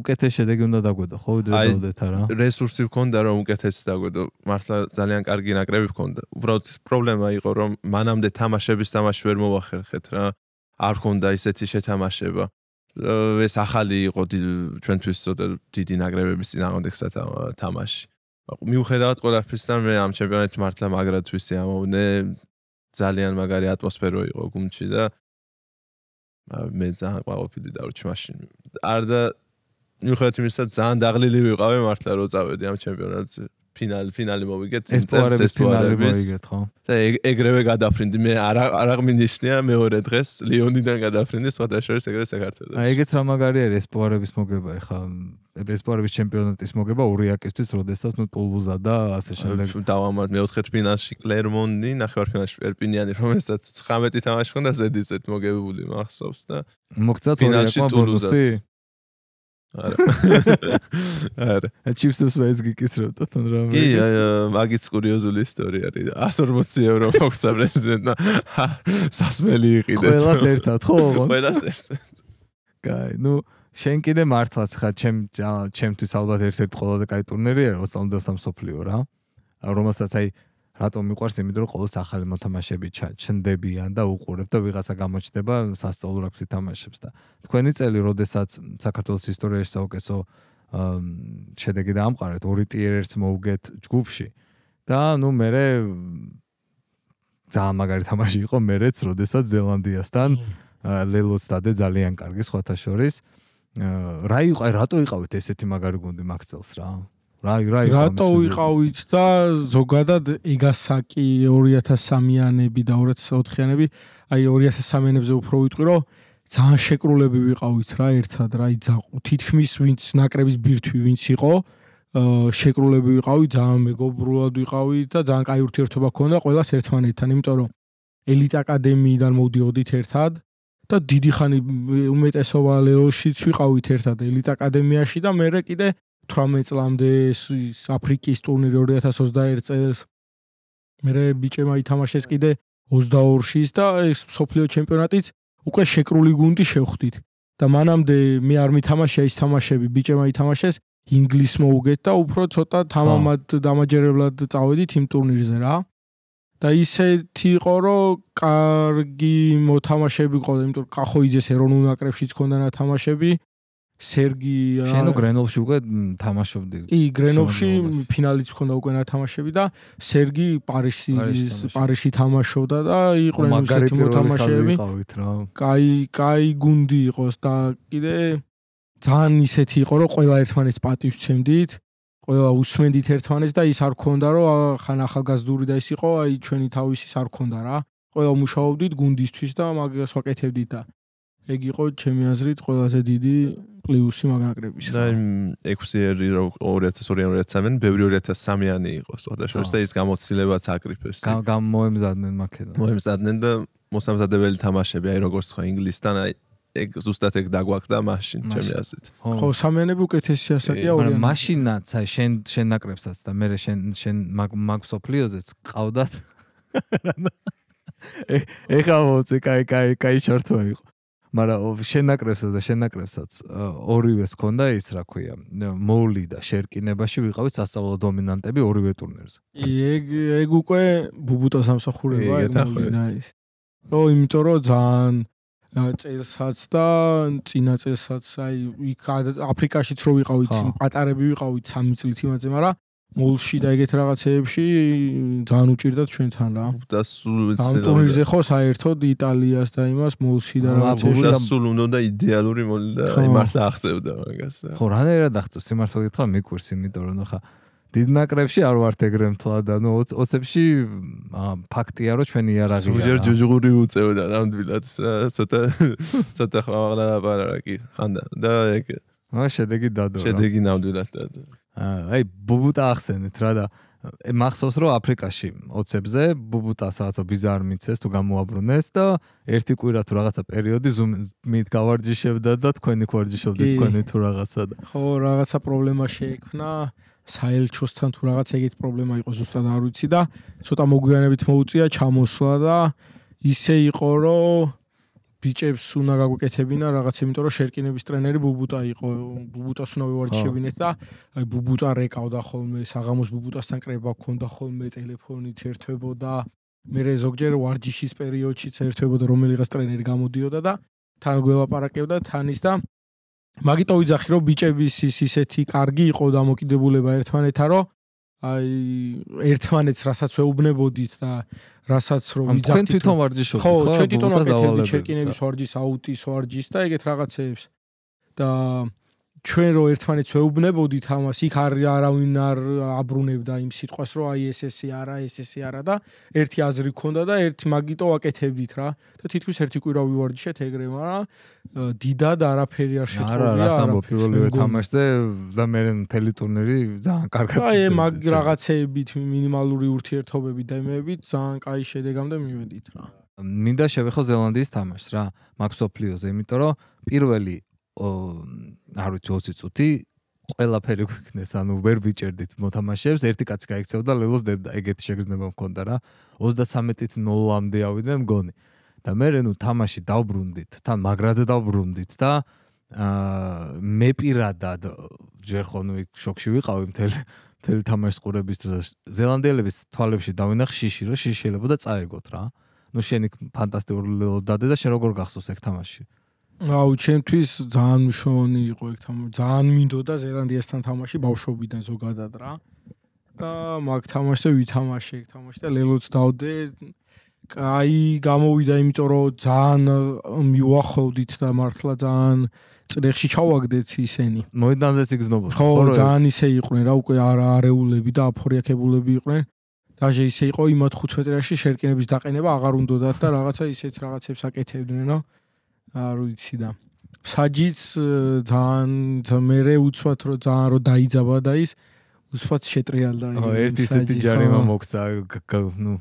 უკეთეს შედეგი უნდა დაგვედო, ხო, ვიდრეულდეთ არა? რესურსი ჰქონდა რომ უკეთესს დაგვედო. მართლა ძალიან კარგი ნაკრები ჰქონდა. უბრალოდ ის პრობლემა იყო რომ მანამდე თამაშების თამაში ვერ მოახერხეთ რა. არ ჰქონდა ისეთი შეთამაშება. ეს ახალი იყო ჩვენთვის ცოტა დიდი ნაკრებების წინააღმდეგ სათამაში. მიუხედავად ყველაფრისა მე ამ ჩემპიონატში მართლა მაგრად ვისი ამოვნე ძალიან მაგარი ატმოსფერო იყო გუნდში და მე ძალიან ყავფილი დავრჩი მაშინ არ და მიუხედავად იმისა ძალიან დაღლილი ვიყავი მართლა რომ წავედი ამ ჩემპიონატზე ფინალი ფინალი მოვიგეთ ეს წესები ფინალი მოიგეთ ხო და ეგრევე გადაფრინდი მე არა არა მინიშნია მეორე დღეს ლიონიდან გადაფრინდი სხვა დაშორის ეგრევე საქართველოს აი ეგეც რა მაგარია ეს პოარების მოგება ხა ესპანურის ჩემპიონატის მოგება ურიაკისთვის, როდესაც ნუ ტულუზა და ასე შემდეგ. დავამართ მეოთხე ფინალში კლერმონი, ნახევარფინალში პერპინიანი, რომელსაც 19 თამაში ჰქონდა ზედიზეთ მოგებული მახსოვს და მოგცა ტურიაკმა ბონუსს. არა. არა, ჩიპსებს ვაიზგიკისრებდა თან რა. კი, მაგის კურიოზული ისტორია არის. 140 ევრო მოგცა პრეზიდენტმა. სასმელი იყიდეთ. ყველას ერთად, ხო? ყველას ერთად. კაი, ну შენ კიდე მართლაც ხარ ჩემ ჩემთვის ალბათ ერთ-ერთი ყველაზე კაი ტურნირია 20-დან სოფლიო რა რომელსაც აი რატომ მიყვარს იმით რომ ყოველს ახალი მოთამაშები ჩნდებიან და უყურებ და ვიღაცა გამოჩდება სასწაულ რაღაც თამაშებს და თქვენი წელი როდესაც საქართველოს ისტორიაში საუკეთესო შედეგი დაამყარეთ ორი ტიერ ერთს მოუგეთ ჯგუფში და ნუ მე ძა მაგარი თამაში იყო მეც როდესაც ზელანდიასთან ლელოც დადე ძალიან კარგი სხვათა შორის რა იყავით რატო იყავით ესეთი მაგარი გუნდი მაქცელს რა რა რა რატო იყავით და ზოგადად ეგასაკი 2003-იანები და 2004-იანები აი 2003-იანებზე უფრო ვიტყვირო ძალიან შეკრულები ვიყავით რა ერთად რა იძაყო თითქმის ვინც ნაკრების ბირთვი ვინც იყო შეკრულები ვიყავით ძალიან მეგობრულად ვიყავით და ძალიან კაი ურთიერთობა ქონდა ყოველს ერთმანეთთან იმიტომ რომ ელიტ აკადემიიდან მოვდიოდით ერთად და დიდი ხანი უმეტესობა ლეოშიც ვიყავით ერთად ელიტ აკადემიაში და მე კიდე 18 წლამდე ეს აფრიკის ტურნირი 2021 წელს მე ბიჭემა ითამაშეს კიდე 22-ის და ეს სოფლიო ჩემპიონატიც უკვე შეკრული გუნდი შევხვდით და მანამდე მე არ მითამაშია ის თამაშები ბიჭემა ითამაშეს ინგლისს მოუგეთ და უფრო ცოტა თამამად დამაჯერებლად წავედით იმ ტურნირზე რა. და ისეთი იყო, რომ კარგი მოთამაშები ყო, იმიტომ რომ კახოიძეს ეროვნულ ნაკრებშიც ჰქონდა ნათამაშები. სერგია შენო გრენოვში უკვე თამაშობდი. კი, გრენოვში ფინალიც ჰქონდა უკვე ნათამაშები და სერგი პარიშის პარიში თამაშობდა და იყვნენ ისეთი მოთამაშები. კაი, კაი გუნდი იყოს და კიდე ძალიან ისეთი იყო, რომ ყველა ერთმანეთს პატივს ცემდით. ყველა უსმენდით ერთმანეთს და ის არ ქონდა რომ ხან ახალგაზრდური და ის იყო აი ჩვენი თავის ის არ ქონდა რა ყველა მუშაობდით გუნდისთვის და მაგას ვაკეთებდით და ეგ იყო ჩემი აზრით ყველაზე დიდი პლუსი მაგაკრების და 6-იერი რომ 2002-2003-ში ბევრი 2003-იანი იყო სწორედ ეს გამოცდილებაც აკრიფებს გამოემზადნენ მაქედონ მოემზადნენ და მოსამზადებელი თამაშები აი როგორც ხო ინგლისიდან აი ეგ ზუსტად ეგ დაგვაქვდა მაშინ ჩემი ასეთ. ხო, სამიანები უკეთესი ასაკია ორი. მაგრამ მაშინაც აი შენ შენ ნაკრებსაც და მე შენ შენ მაგს ოფლიოზეც ყავდათ. ეხა მოწე, кай кай кай შორტვა იყო. მაგრამ შენ ნაკრებსაც და შენ ნაკრებსაც ორივეს ქონდა ის რა ქვია, მოული და შერკინებაში ვიყავით სასწავლო დომინანტები ორივე ტურნირზე. ეგ ეგ უკვე ბუბუტას ამსახურებაა ის. ო, იმიტომ რომ ძალიან წელსაც და წინა წელსაც აი იქ აფრიკაშიც რო ვიყავით, პატარები ვიყავით 3 წლით იმაზე, მაგრამ მოლში და ეგეთ რაღაცეებში ძალიან უჭირდათ ჩვენთან რა. და სულ ვეცდები. ამ ტურიზე ხო საერთოდ იტალიას და იმას მოლში და რაღაცეებში და სულ უნდა და იდეალური მოლი და აი მართლა აღწევდა მაგას. ხო რანაირად აღწევს, სიმართლე გითხრა, მეკვირს, იმიტომ რომ ხა დიდ ნაკრებში არ ვართ ეგრე მთლა და ნუ 20-ებში ფაქტია რომ ჩვენი არაღია. სულჯერ ჯუჯური უწევდა ნამდვილად ცოტა ცოტა ხმაღლა პარარაკი ხანდა და ეგ აა შედეგი დადო. შედეგი ნამდვილად დადო. აი ბუბუტა ახსენეთ რა და მახსოვს რომ აფრიკაში 20-ებზე ბუბუტა სადაც ბიზარ მიცეს თუ გამოაბრუნეს და ერთი კვირა თუ რაღაცა პერიოდი ზუმით გავარჯიშებდა და თქვენი ქვარჯიშობდით თქვენი თუ რაღაცა და ხო რაღაცა პრობლემა შეექმნა საელჩოსთან თუ რაღაც ეგეთ პრობლემა იყო ზუსტად არ ვიცი და ცოტა მოგვიანებით მოუწია ჩამოსვლა და ისე იყო რომ ბიჭებს უნდა გაგუკეთებინა რაღაც იმიტომ რომ შერკინების ტრენერი ბუბუტა იყო ბუბუტას უნდა ვივარჩიებინეთ და აი ბუბუტა რეკავდა ხოლმე საღამოს ბუბუტასთან კრება ქონდა ხოლმე ტელეფონით ერთვებოდა მე რე ზოგჯერ ვარჯიშის პერიოდშიც ერთვებოდა რომელიღაც ტრენერი გამოდიოდა და თან გველაპარაკებდა თანის და მაგიტო ვიძახი რომ ბიჭების ის ისეთი კარგი იყო დამოკიდებულება ერთმანეთთან რომ აი ერთმანეთს რასაც ვეუბნებოდით და რასაც რომ ვიძახით ხო ჩვენ თვითონ ვარჯიშობთ ხო ჩვენ თვითონ ვარჯიშობთ ჩერკინების ვარჯის აუტის ვარჯის და ეგეთ რაღაცეებს და ჩვენ რო ერთმანეთს ეუბნებოდით ამას იქ არ არავინ არ აბრუნებდა იმ სიტყვას რომ აი ეს ესე არა ეს ესე არა და ერთი აზრი ქონდა და ერთი მაგიტო აკეთებდით რა და თითქოს ერთი კვირა ვივარჯიშეთ ეგრე მაგრამ დიდად არაფერი არ შეტყობია არა რა სამბო პირველივე თამაშზე და მე მთელი ტურნირი ძალიან კარგად აი მაგ რაღაცეებით მინიმალური ურთიერთობები და მეებით ძალიან კაი შედეგამდე მივედით რა მინდა შევეხო ზელანდიის თამაშს რა მაქსოფლიოზე იმიტომ რომ პირველი არ ვიცი 20 წუთი ყველაფერი გვქნეს, ანუ ვერ ვიჭერდით მოთამაშეებს, ერთი კაცი გაიქცეოდა ლელოს დებდა, ეგეთი შეგრძნება მქონდა რა. 33-ით 0-ამდე ავიდე მგონი. და მე რენ თამაში დავბრუნდით, თან მაგრად დავბრუნდით და აა მეპირადად ჯერ ხონ ვიქ შოკში ვიყავი მთელ მთელ თამაშს ყურების დროს. ზელანდიელების თვალებში დავინახე შიში, რომ შიშელებოდა წაეგოთ რა. ნუ შენი ფანტასტიკური ლელო დადე და შენ როგორ გახსოვს ეგ თამაში? აუ ჩემთვის ძალიან მშვენი იყო ერთ ამ ძალიან მინდოდა ზელანდიასთან თამაში ბავშვობიდან ზოგადად რა და მაგ თამაშზე ვითამაშე ერთ თამაში და ლელოც დავდე აი გამოვიდა იმიტომ რომ ძალიან მიუახლოვდით და მართლა ძალიან წრეში ჩავაგდეთ ისენი მოედანზეც იგზნობოდი ხო ძალიან ისე იყვნენ რა უკვე არეულები და აფორიაკებულები იყვნენ დაჟე ისე იყო იმათ 15 რაში შერკინების დაყენება აღარ უნდათ და რაღაცა ისეთ რაღაცებს აკეთებდნენო არ ვიცი და საჯიც ძალიან მე რე უცვათ რომ ძალიან რომ დაიძაბა და ის უცვათ შეტრიალდა იმ ერთი ისეთი ჯარემა მოგცა ნუ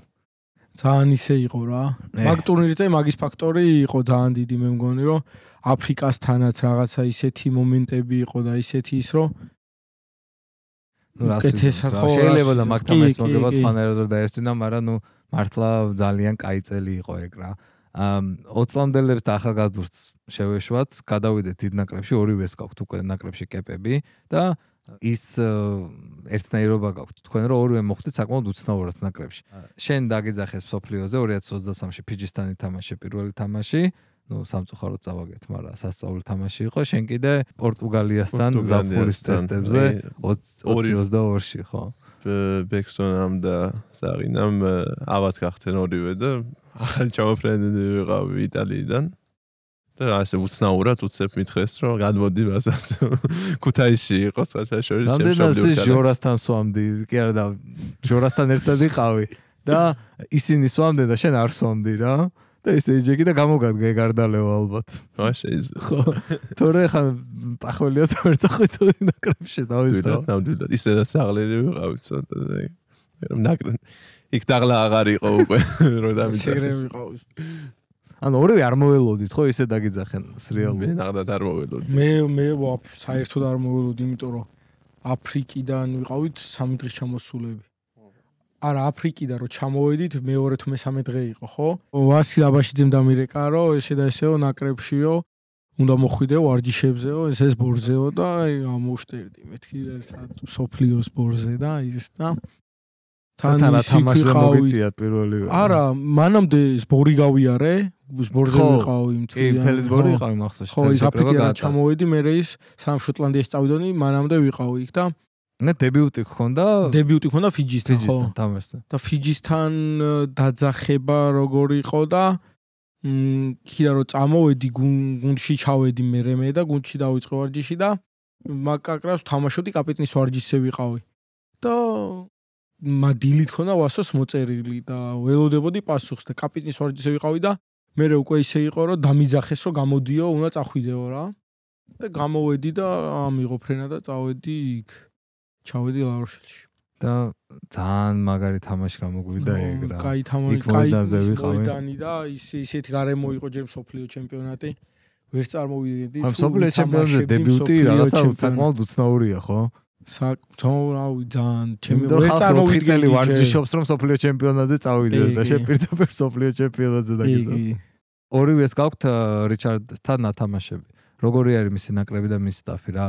ძალიან ისე იყო რა მაგ ტურნირზე მაგის ფაქტორი იყო ძალიან დიდი მე მგონი რომ აფრიკასთანაც რაღაცა ისეთი მომენტები იყო და ისეთი ის რომ ну расцо შეიძლება და მაგ თამაშს მოგებაც ფანერად დაესწინა მაგრამ ნუ მართლა ძალიან кайწელი იყო ეგ რა აა 20 წლამდელებს და ახალგაზრდებს შევეშვათ, გადავიდეთ დიდ ნაკრებში, ორივეს გაქვთ უკვე ნაკრებში კეპები და ის ერთნაირობა გაქვთ თქვენ რომ ორივე მოხდეთ საკმაოდ უცნაურად ნაკრებში. შენ დაგეძახეს სოფლიოზე 2023-ში ფიჯისტანი თამაში პირველი თამაში ну самцохаро цаваგეთ, мара састаული тамаши იყო, შენ კიდე პორტუგალიასთან ზაფხულის ტესტებზე 2022-ში, ხო? ბექსონამ და საგინამ ავად გახდნენ ორივე და ახალი ჩამოფრენები ვიყავ იტალიიდან. და ასე უცნაურად უცებ მითხეს, რომ გადმოდი მასას ქუთაისში იყო, საერთაშორისო შემსრულებელი. რამდენი ჟორასთან სვამდი? კი არა და ჟორასთან ერთად იყავი და ისინი სვამდნენ და შენ არ სვამდი რა. და ესე იჯეკი და გამოგადგა ეგარდალეო ალბათ. რა შეიძლება. ხო. თორე ხან პახველია წერწოხი თუ ნაკრებში დავისდო. დიდი ნამდვილად. ისე და საღლელი ვიყავით ცოტა. რომ ნაკრ იქ დაღლა აღარ იყო უკვე რო დამიწა. ეგრევე ვიყავით. ანუ ორივე არ მოველოდით ხო ისე დაგიძახენ სრეალურად. მე ნახდათ არ მოველოდი. მე მე ვაფ საერთოდ არ მოველოდი, იმიტომ რომ აფრიკიდან ვიყავით სამი დღის ჩამოსულები. არა აფრიკიდან რო ჩამოვედით მეორე თუ მესამე დღე იყო ხო ვასილ აბაშიძემ დამირეკა რომ ესე და ესეო ნაკრებშიო უნდა მოხვიდე ვარჯიშებზეო ეს ეს ბორზეო და აი ამოშტერდი მეთქი საფლიოს ბორზე და ის და თან თამაშზე მოგიწია პირველივე არა მანამდე ეს ბორი გავიარე ბორზე ვიყავ იმ თვე კი თელის ბორი ვიყავ მახსოვს ხო ის აფრიკიდან ჩამოვედი მე ის სამშოტლანდიაში წავიდონი მანამდე ვიყავ იქ და მე დებიუტი ქონდა დებიუტი ქონდა ფიჯისთან ხო თამაშზე და ფიჯისთან დაძახება როგორ იყო და მ კიდე რომ წამოვედი გუნდში ჩავედი მე მე და გუნდში დავიწყე ვარჯიში და მაკაკრას თამაშობდი კაპიტნის ვარჯიშზე ვიყავი და მადილით ქონდა ვასოს მოწერილი და ველოდებოდი პასუხს და კაპიტნის ვარჯიშზე ვიყავი და მე უკვე ისე იყო რომ დამიძახეს რომ გამოდიო უნდა წახვიდეო რა და გამოვედი და ამიღო ფრენა და წავედი იქ ჩავედი ლაროშელში და ძალიან მაგარი თამაში გამოგვიდა ეგ რა. კაი თამაში, კაი მოედანი და ის ისეთ გარემო იყო ჯერ მსოფლიო ჩემპიონატი. ვერ წარმოვიდგენდი თუ მსოფლიო ჩემპიონატზე დებიუტი რაღაცა საკმაოდ უცნაურია ხო? საკ თორავი ძალიან ჩემი ვერ წარმოვიდგენდი ვარჯიშობს რომ მსოფლიო ჩემპიონატზე წავიდეს და შეპირდაპირ მსოფლიო ჩემპიონატზე და გიძახი. ორივეს გაქვთ რიჩარდთან ნათამაშები. როგორი არის მისი ნაკრები და მისი სტაფი რა?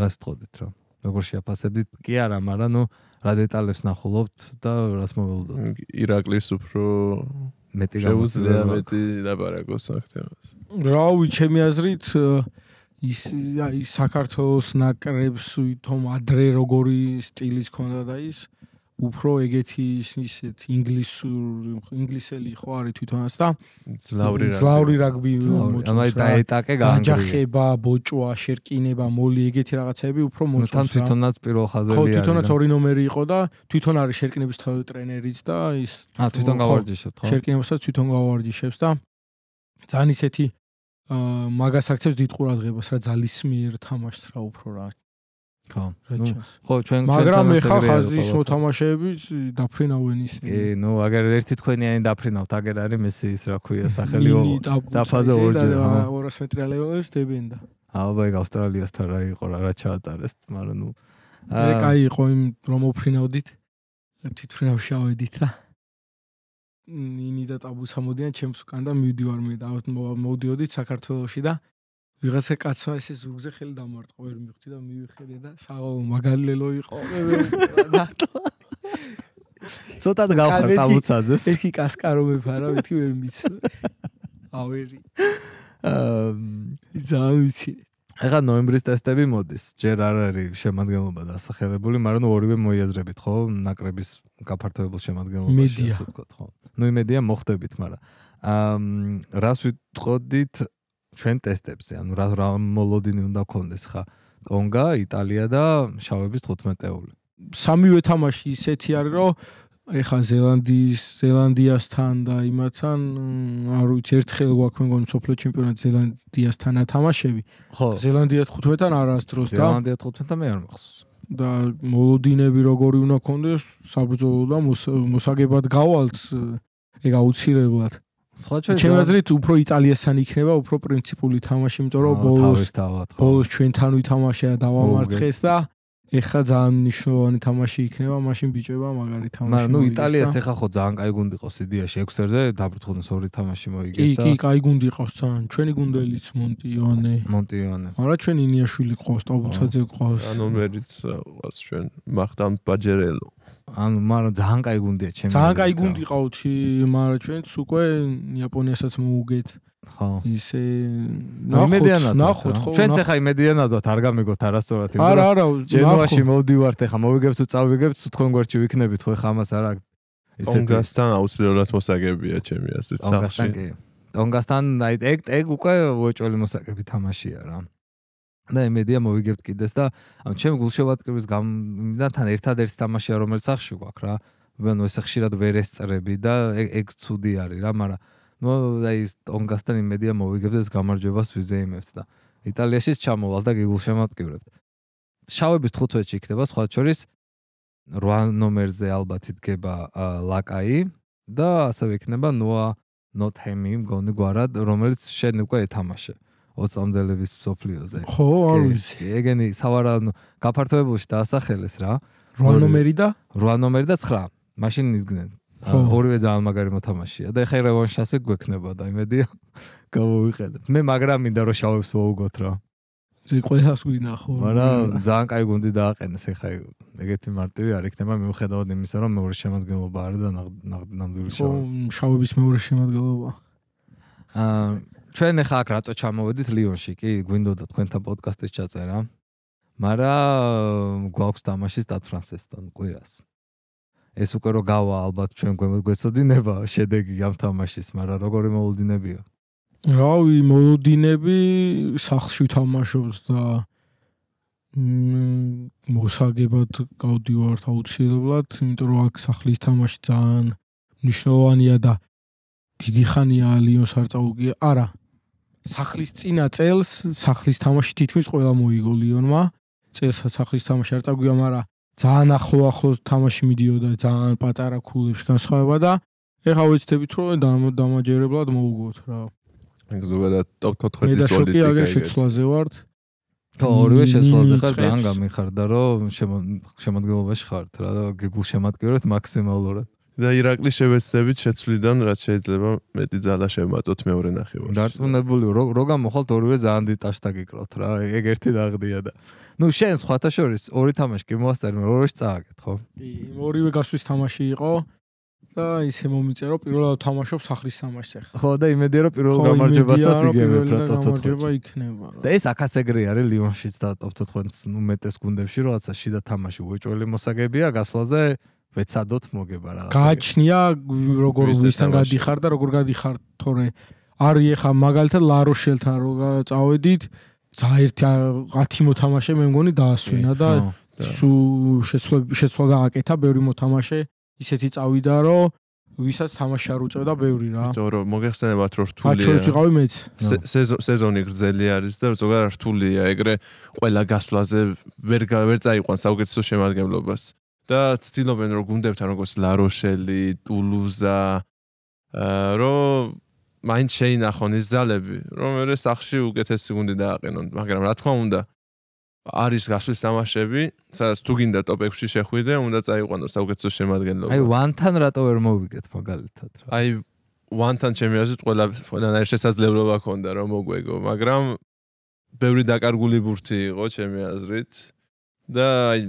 რას თქოდით რა? როგორ შეაფასებდით? კი არა, მაგრამ ნუ რა დეტალებს ნახულობთ და რას მოველოდოთ? ირაკლის უფრო მეტი გამოსულა მეტი ლაპარაკოს ახთებას. რავი, ჩემი აზრით ის აი საქართველოს ნაკრებს თვითონ ადრე როგორი სტილის ქონდა და ის უფრო ეგეთი ისეთ ინგლისური ინგლისელი ხო არის თვითონაც და ზლავრი რაგბი ზლავრი რაგბი მოჭრა და დაეტაკე განგრი დაჯახება ბოჭოა შერკინება მოლი ეგეთი რაღაცები უფრო მოწონს თან თვითონაც პირველ ხაზელი არის ხო თვითონაც ორი ნომერი იყო და თვითონ არის შერკინების თავი ტრენერიც და ის ა თვითონ გავარჯიშებ ხო შერკინებსაც თვითონ გავარჯიშებს და ძალიან ისეთი მაგას აქცევს დიდ ყურადღებას რა ძალისმიერ თამაშს რა უფრო რა ხო ხო ჩვენ ჩვენ მაგრამ ეხა ხაზის მოთამაშეები დაფრინავენ ისინი კი ნუ აგერ ერთი თქვენი არ დაფრინავთ აგერ არის მესი ის რა ქვია სახელი დაფაზე ორჯერ 200 მეტრი ალეონებს დებენ და აბა ეგ ავსტრალიას თან რა იყო რა რა ჩაატარეს მაგრამ ნუ ეგ кай იყო იმ რომ ოფრინავდით ერთი თვრინავ შავედით და ნინი და ტაბუ სამოდიან ჩემს უკან და მივდივარ მე და მოვდიოდით საქართველოსში და ვიღაცა კაცმა ესე ზურგზე ხელი დამარტყა, ვერ მივხვდი და მივიხედე და საღავო მაგალელო იყო. ცოტათ გავხარ თავუცაძეს. ეხი კასკარო მეფარა, მეთქი ვერ მიცი. ავერი. აა ძალიან ვიცი. ახლა ნოემბრის ტესტები მოდის. ჯერ არ არის შემადგენლობა დასახელებული, მაგრამ ორივე მოიაზრებით, ხო? ნაკრების გაფართოებულ შემადგენლობაში ასე ვთქვათ, ხო? ნუ იმედია მოხდებით, მაგრამ აა რას ვიტყოდით, ჩვენ ტესტებზე, ანუ რა რა მოლოდინი უნდა გქონდეს ხა? კონგა, იტალია და შავების 15-ეული. სამივე თამაში ისეთი არის, რომ ეხა ზელანდიის, ზელანდიასთან და იმათთან, არ ვიცი, ერთხელ გვაქვს მეგონი სოფლო ჩემპიონატ ზელანდიასთან ათამაშები. ხო. ზელანდია 15-თან არასდროს და ზელანდია 15-თან მე არ მახსოვს. და მოლოდინები როგორი უნდა გქონდეს საბრძოლო და მოსაგებად გავალთ ეგ აუცილებლად. ჩემი აზრით უფრო იტალიასთან იქნება უფრო პრინციპული თამაში, იმიტომ რომ ბოლოს ბოლოს ჩვენთან ვითამაშე და დავამარცხეს და ეხა ძალიან მნიშვნელოვანი თამაში იქნება, მაშინ ბიჭება მაგარი თამაში. მაგრამ ნუ იტალიას ეხა ხო ძალიან კაი გუნდი ყავს იდეაში 6-0-ზე დაბრუნდნენ ორი თამაში მოიგეს და კი, კი, კაი გუნდი ყავს ძალიან. ჩვენი გუნდელიც მონტიონე. მონტიონე. მაგრამ ჩვენი ნიაშვილი ყავს, ტაბუცაძე ყავს. ანუ მერიც ყავს ჩვენ მახდან ბაჯერელო. ანუ მაგრამ ძალიან кай გუნდია ჩემი ძალიან кай გუნდი ყავთი მაგრამ ჩვენც უკვე იაპონიასაც მოუგეთ ხო ისე ნახოთ ხო ჩვენც ახლა იმედიანადოთ არ გამეგოთ არასწორად იმ არა არა ჯენოაში მოვდივართ ახლა მოვიგებთ თუ წავიგებთ თუ თქვენ გვერდში ვიქნებით ხო ახლა მას არა ისე ტონგასთან აუცილებლად მოსაგებია ჩემი ასე სახში ტონგასთან კი ტონგასთან აი ეგ ეგ უკვე უეჭველი მოსაგები თამაშია რა და იმედია მოვიგებთ კიდეს და ამ ჩემ გულშევატკების გამიდანთან ერთადერთი თამაშია რომელიც ახში გვაქვს რა ვენ ეს ხშირად ვერ ესწრები და ეგ ცუდი არის რა მაგრამ ნუ აი ტონგასთან იმედია მოვიგებთ ეს გამარჯვებას ვიზეიმებთ და იტალიაში ჩამოვალ და გულშემატკივრებთ შავების 15-ში იქნება სხვა შორის 8 ნომერზე ალბათ იდგება ლაკაი და ასევე იქნება ნოა ნოთჰემი მგონი გვარად რომელიც შენ უკვე ეთამაშე. ოცამდელების სოფლიოზე. ხო, არის. ეგენი სავარაუდო გაფართოებულში დაასახელეს რა. 8 ნომერი და 8 ნომერი და 9. მაშინ იძგნენ. ორივე ძალიან მაგარი მოთამაშია და ეხა რევანშასაც გვექნება და იმედია გამოვიყენებ. მე მაგრამ მინდა რომ შავებს მოუგოთ რა. ზი ყველას გვინახო. არა, ძალიან кай გუნდი დააყენეს ეხა ეგეთი მარტივი არ იქნება მიუხედავად იმისა რომ მეორე შემოგდგენობა არის და ნამდვილი შავები. ხო, შავების მეორე შემოგდგენობა. აა ჩვენ ახლა აქ რატო ჩამოვედით ლიონში კი გვინდოდა თქვენთან პოდკასტის ჩაწერა მაგრამ გვაქვს თამაში სტატ ფრანსესთან კვირას ეს უკვე რო გავა ალბათ ჩვენ გვესოდინება შედეგი ამ თამაშის მაგრამ როგორი მოუდინებია რავი მოუდინები სახში თამაშობთ და მოსაგებად გავდივართ აუცილებლად იმიტომ რომ აქ სახლის თამაში ძალიან მნიშვნელოვანია და დიდი ხანია ალიონს არ წაუგია არა სახლის წინა წელს სახლის თამაში თითქმის ყველა მოიგო ლიონმა. წელს სახლის თამაში არ წაგვია, მაგრამ ძალიან ახლო ახლოს თამაში მიდიოდა ძალიან პატარა ქულებში განსხვავება და ეხა ვეცდებით რომ დამაჯერებლად მოუგოთ რა. ზოგადად top 14-ის ოლიტიკა. მე და შოკი აღარ შეცვლაზე ვარ. და ორივე შეცვლაზე ხარ ძალიან გამიხარდა რომ შემოდგენობაში ხართ რა და გეგულ შემატკივრეთ მაქსიმალურად. და ირაკლის შევეცდებით შეცვლიდან რაც შეიძლება მეტი ძალა შევმატოთ მეორე ნახევარში. დარწმუნებული რო რო გამოხალთ ორივე ძალიან დიდ ტაშტაკი კროთ რა ეგ ერთი დაღდია და ну შენ სხვათა შორის ორი თამაში კი მოასწარე მე ორი წააკეთე ხო? კი ორივე გასვის თამაში იყო და ისე მომიწერო პირველად თამაშობ სახლის თამაშს ახლა. ხო და იმედია რომ პირველ გამარჯვებასაც იგებ რა თქმა უნდა. გამარჯვება იქნება რა. და ეს ახაც ეგრე არის ლიონშიც და ტოპ 4-ს უმეტეს გუნდებში რაღაცა შიდა თამაში უეჭველი მოსაგებია გასვლაზე ვეცადოთ მოგება რაღაცა. გააჩნია როგორ ვისთან გადიხარ და როგორ გადიხარ თორე არი ეხა მაგალითად ლაროშელთან რო წავედით ძა ერთი 10 მოთამაშე მე მგონი დაასვენა და სუ შეცვლა გააკეთა ბევრი მოთამაშე ისეთი წავიდა რო ვისაც თამაში არ უწევდა ბევრი რა. იმიტომ რომ მოგეხსენებათ რომ რთულია. აჩვენ ვიყავი მეც. სეზონი გრძელი არის და ზოგადად რთულია ეგრე ყველა გასვლაზე ვერ ვერ წაიყვანს საუკეთესო შემაძლებლობას. და ცდილობენ რომ გუნდებთან როგორც ლაროშელი, ტულუზა რომ მაინც შეინახონ ეს ზალები, რომ მე სახში უკეთესი გუნდი დააყენონ, მაგრამ რა თქმა უნდა არის გასვლის თამაშები, სადაც თუ გინდა ტოპ 6-ში შეხვიდე, უნდა წაიყვანო საუკეთესო შემადგენლობა. აი, ვანთან რატო ვერ მოვიგეთ მაგალითად რა. აი, ვანთან ჩემი აზრით ყველა ყველანაირი შესაძლებლობა ქონდა რომ მოგვეგო, მაგრამ ბევრი დაკარგული ბურთი იყო ჩემი აზრით და აი,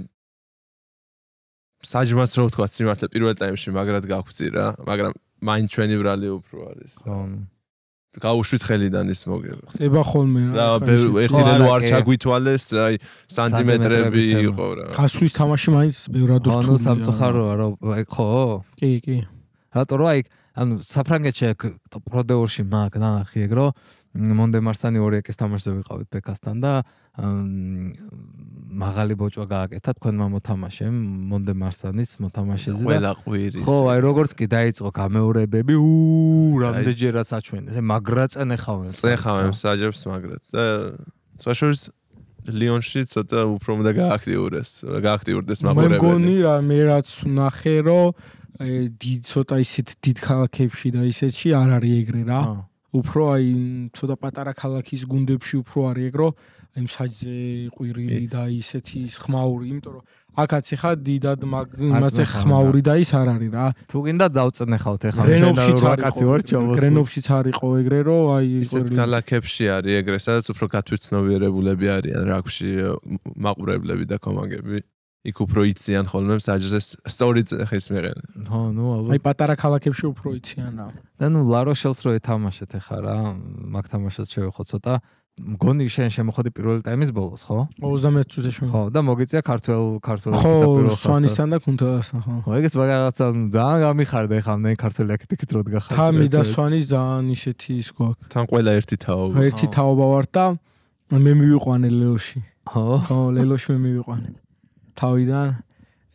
საჯმას რო ვთქვა სიმართლე პირველ ტაიმში მაგრად გაგვწი რა, მაგრამ მაინც ჩვენი ბრალი უფრო არის. ხო. გაუშვით ხელიდან ის მოგება. ხება ხოლმე რა. ერთი რელო არ ჩაგვითვალეს, აი სანტიმეტრები იყო რა. გასვლის თამაში მაინც ბევრად რთულია. ანუ სამწუხაროა რო ხო? კი, კი. რატო რა იქ ანუ საფრანგეთში პროდეურში მაგ ნახი ეგრო მონდემარსანი ორი ეკეს თამაშზე ვიყავით ბექასთან და მაღალი ბოჭვა გააკეთა თქვენმა მოთამაშემ, მონდე მარსანის მოთამაშეზე და ყველა ყვირის. ხო, აი როგორც კი დაიწყო გამეორებები, უუ, რამდენჯერაც აჩვენეს. აი მაგრა წენეხავენ. წენეხავენ საჯერს მაგრად. და საშორს ლიონში ცოტა უფრო უნდა გააქტიურდეს, გააქტიურდეს მაგრა. მე მგონი რა, მე რაც ვნახე, რომ აი დიდ ცოტა ისეთ დიდ ქალაქებში და ისეთში არ არის ეგრე რა. უფრო აი ცოტა პატარა ქალაქის გუნდებში უფრო არის ეგრო. აი მსაჯზე ყვირილი და ისეთი ხმაური, იმიტომ რომ აქაც ეხა დიდად მაგ იმასე ხმაური და ის არ არის რა. თუ კიდე დავწნეხავთ ეხა შენ რა კაცი ვარ ჩავოს. გრენობშიც არისო ეგრე რომ აი ისეთ galaxy-ში არის ეგრე, სადაც უფრო გათვირცნობიერებულები არიან რაკში მაყურებლები და კომანგები. იქ უფრო იციან ხოლმე მსაჯზე სწორი წეხის მიღენ. ხო, ნუ აბა. აი პატარა galaxy-ში უფრო იციან რა. და ნუ ლაროშელს რო ეთამაშეთ ეხა რა, მაგ თამაშად შევეხო ცოტა. მგონი შენ შემოხდი პირველი ტაიმის ბოლოს, ხო? 31 წუთზე შემო. ხო, და მოგეწია ქართულ ქართულ კიდე პირველ სვანისთან და კუნთასთან, ხო. ხო, ეგეც რაღაცა ძალიან გამიხარდა ხოლმე ქართული აქტიკი დრო დაღახა. თამი და სვანის ძალიან ისეთი ის გვაქვს. თან ყველა ერთი თაობა. ერთი თაობა ვარ და მე მივიყვანე ლეოში. ხო. ხო, ლეოში მე მივიყვანე. თავიდან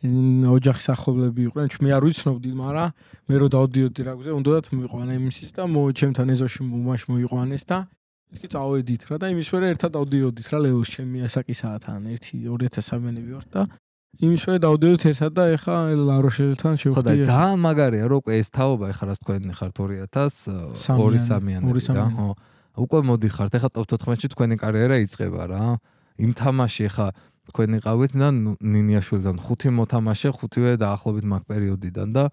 ოჯახის ახლობლები იყვნენ, ჩვენ არ ვიცნობდი, მაგრამ მე რო დავდიოდი რაგზე, უნდათ მივიყვანე იმისის და ჩემთან ეზოში მომაშ მოიყვანეს და იქით ავედით რა და იმის ვერა ერთად დავდიოდით რა ლეოს ჩემი ასაკი საათან 1 2003-ები ვარ და იმის ვერა დავდიოდით ერთად და ეხა ლაროშელთან შევხვდი ხო და ძალიან მაგარია რო უკვე ეს თაობა ეხა რას თქვენი ხართ 2000 2-3-იანები რა ხო უკვე მოდიხართ ეხა top 14-ში თქვენი კარიერა იწყება რა იმ თამაში ეხა თქვენი ყავით და ნინიაშვილიდან ხუთი მოთამაშე ხუთივე დაახლოებით მაგ პერიოდიდან და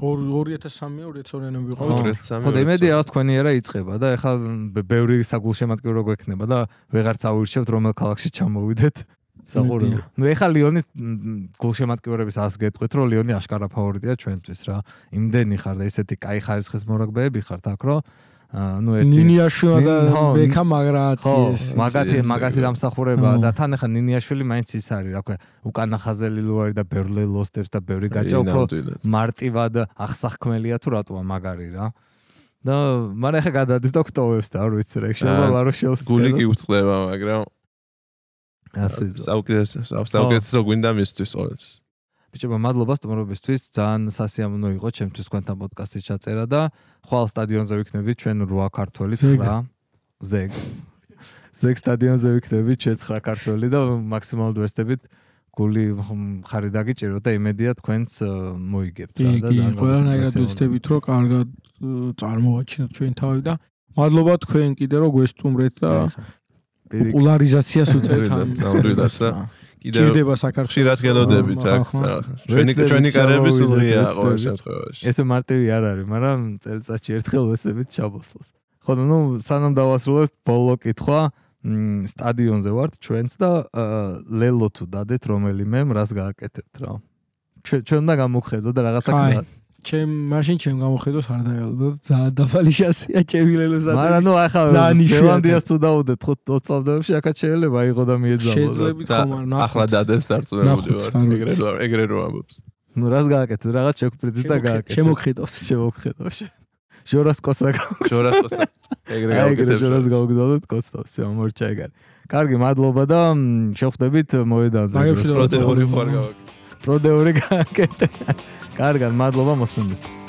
2003-2002-ანი ვიყავით 2003. ხოდა იმედი არა თქვენი არა იწება და ახლა ბევრი საგულშემატკივრო გვექნება და ვეღარც ავირჩევთ რომელ ქალაქში ჩამოვიდეთ. საყურებელი. ნუ ეხა ლიონის გულშემატკივრების ას გეტყვით რომ ლიონი აშკარა ფავორიტია ჩვენთვის რა. იმდენი ხარ და ესეთი кай ხარისხის მორაგბეები ხართ აქ რომ ну ერთი ნინიაშვილი და ბექა მაგრაციეს მაგათი მაგათი დამსახურება და თან ახლა ნინიაშვილი მაინც ის არის რა ქვია უკანახაზელი ლუარი და ბერლე ლოსტერს და ბევრი გაჭა უფრო მარტივად ახსახქმელია თუ რატოა მაგარი რა და მან ახლა გადადის დოქტოვებს და არ ვიცი რა შეიძლება არ უშელს გული კი უწყდება მაგრამ ასე საუკეთესო საუკეთესო გვინდა მისთვის ყოველთვის ბიჭებო მადლობა სტუმრობისთვის ძალიან სასიამოვნო იყო ჩემთვის თქვენთან პოდკასტის ჩაწერა და ხვალ სტადიონზე ვიქნებით ჩვენ 8 ქართველი 9 ზეგ ზეგ სტადიონზე ვიქნებით ჩვენ 9 ქართველი და მაქსიმალურად ვესტებით გული ხარ დაგიჭირო და იმედია თქვენს მოიგებთ რა და და ყველანაირად ვცდებით რომ კარგად წარმოვაჩინოთ ჩვენ თავი და მადლობა თქვენ კიდე რომ გესტუმრეთ და პოპულარიზაციას უწევთ ან დავდივდათ და კიდევ ჭირდება საქართველოს ხშირად გელოდებით აქ ჩვენი ჩვენი კარების სულია ყოველ შემთხვევაში ესე მარტივი არ არის მაგრამ წელწადში ერთხელ ესებით ჩაბოსლოს ხო ნუ სანამ დავასრულებთ ბოლო კითხვა სტადიონზე ვართ ჩვენც და ლელო თუ დადეთ რომელიმემ რას გააკეთებთ რა ჩვენ უნდა გამოგხედოთ და რაღაცა ქნათ ჩემ მაშინ ჩემ გამოხედოს არ დაელოდო ძალიან დაბალი შანსია ჩემი ლელოსად მაგრამ ნუ ახლა ზევანდიას თუ დაუდე 20 წლამდეში აკა შეიძლება აიღო და მიეძავო შეიძლება თქო მარ ნახო ახლა დადებს დარწმუნებული ვარ ეგრე ეგრე რო ამბობს ნუ რას გააკეთე რაღაც შეგფრიდი და გააკეთე შემოგხედავს შემოგხედავს ჟორას კოსა ჟორას კოსა ეგრე გააკეთე ჟორას გავგზავნოთ კოსტავს ამორჩა ეგარ კარგი მადლობა და შევხვდებით მოედანზე პროდეორი ხარ გავაკეთე პროდეორი გააკეთე კარგად, მადლობა მოსმენისთვის.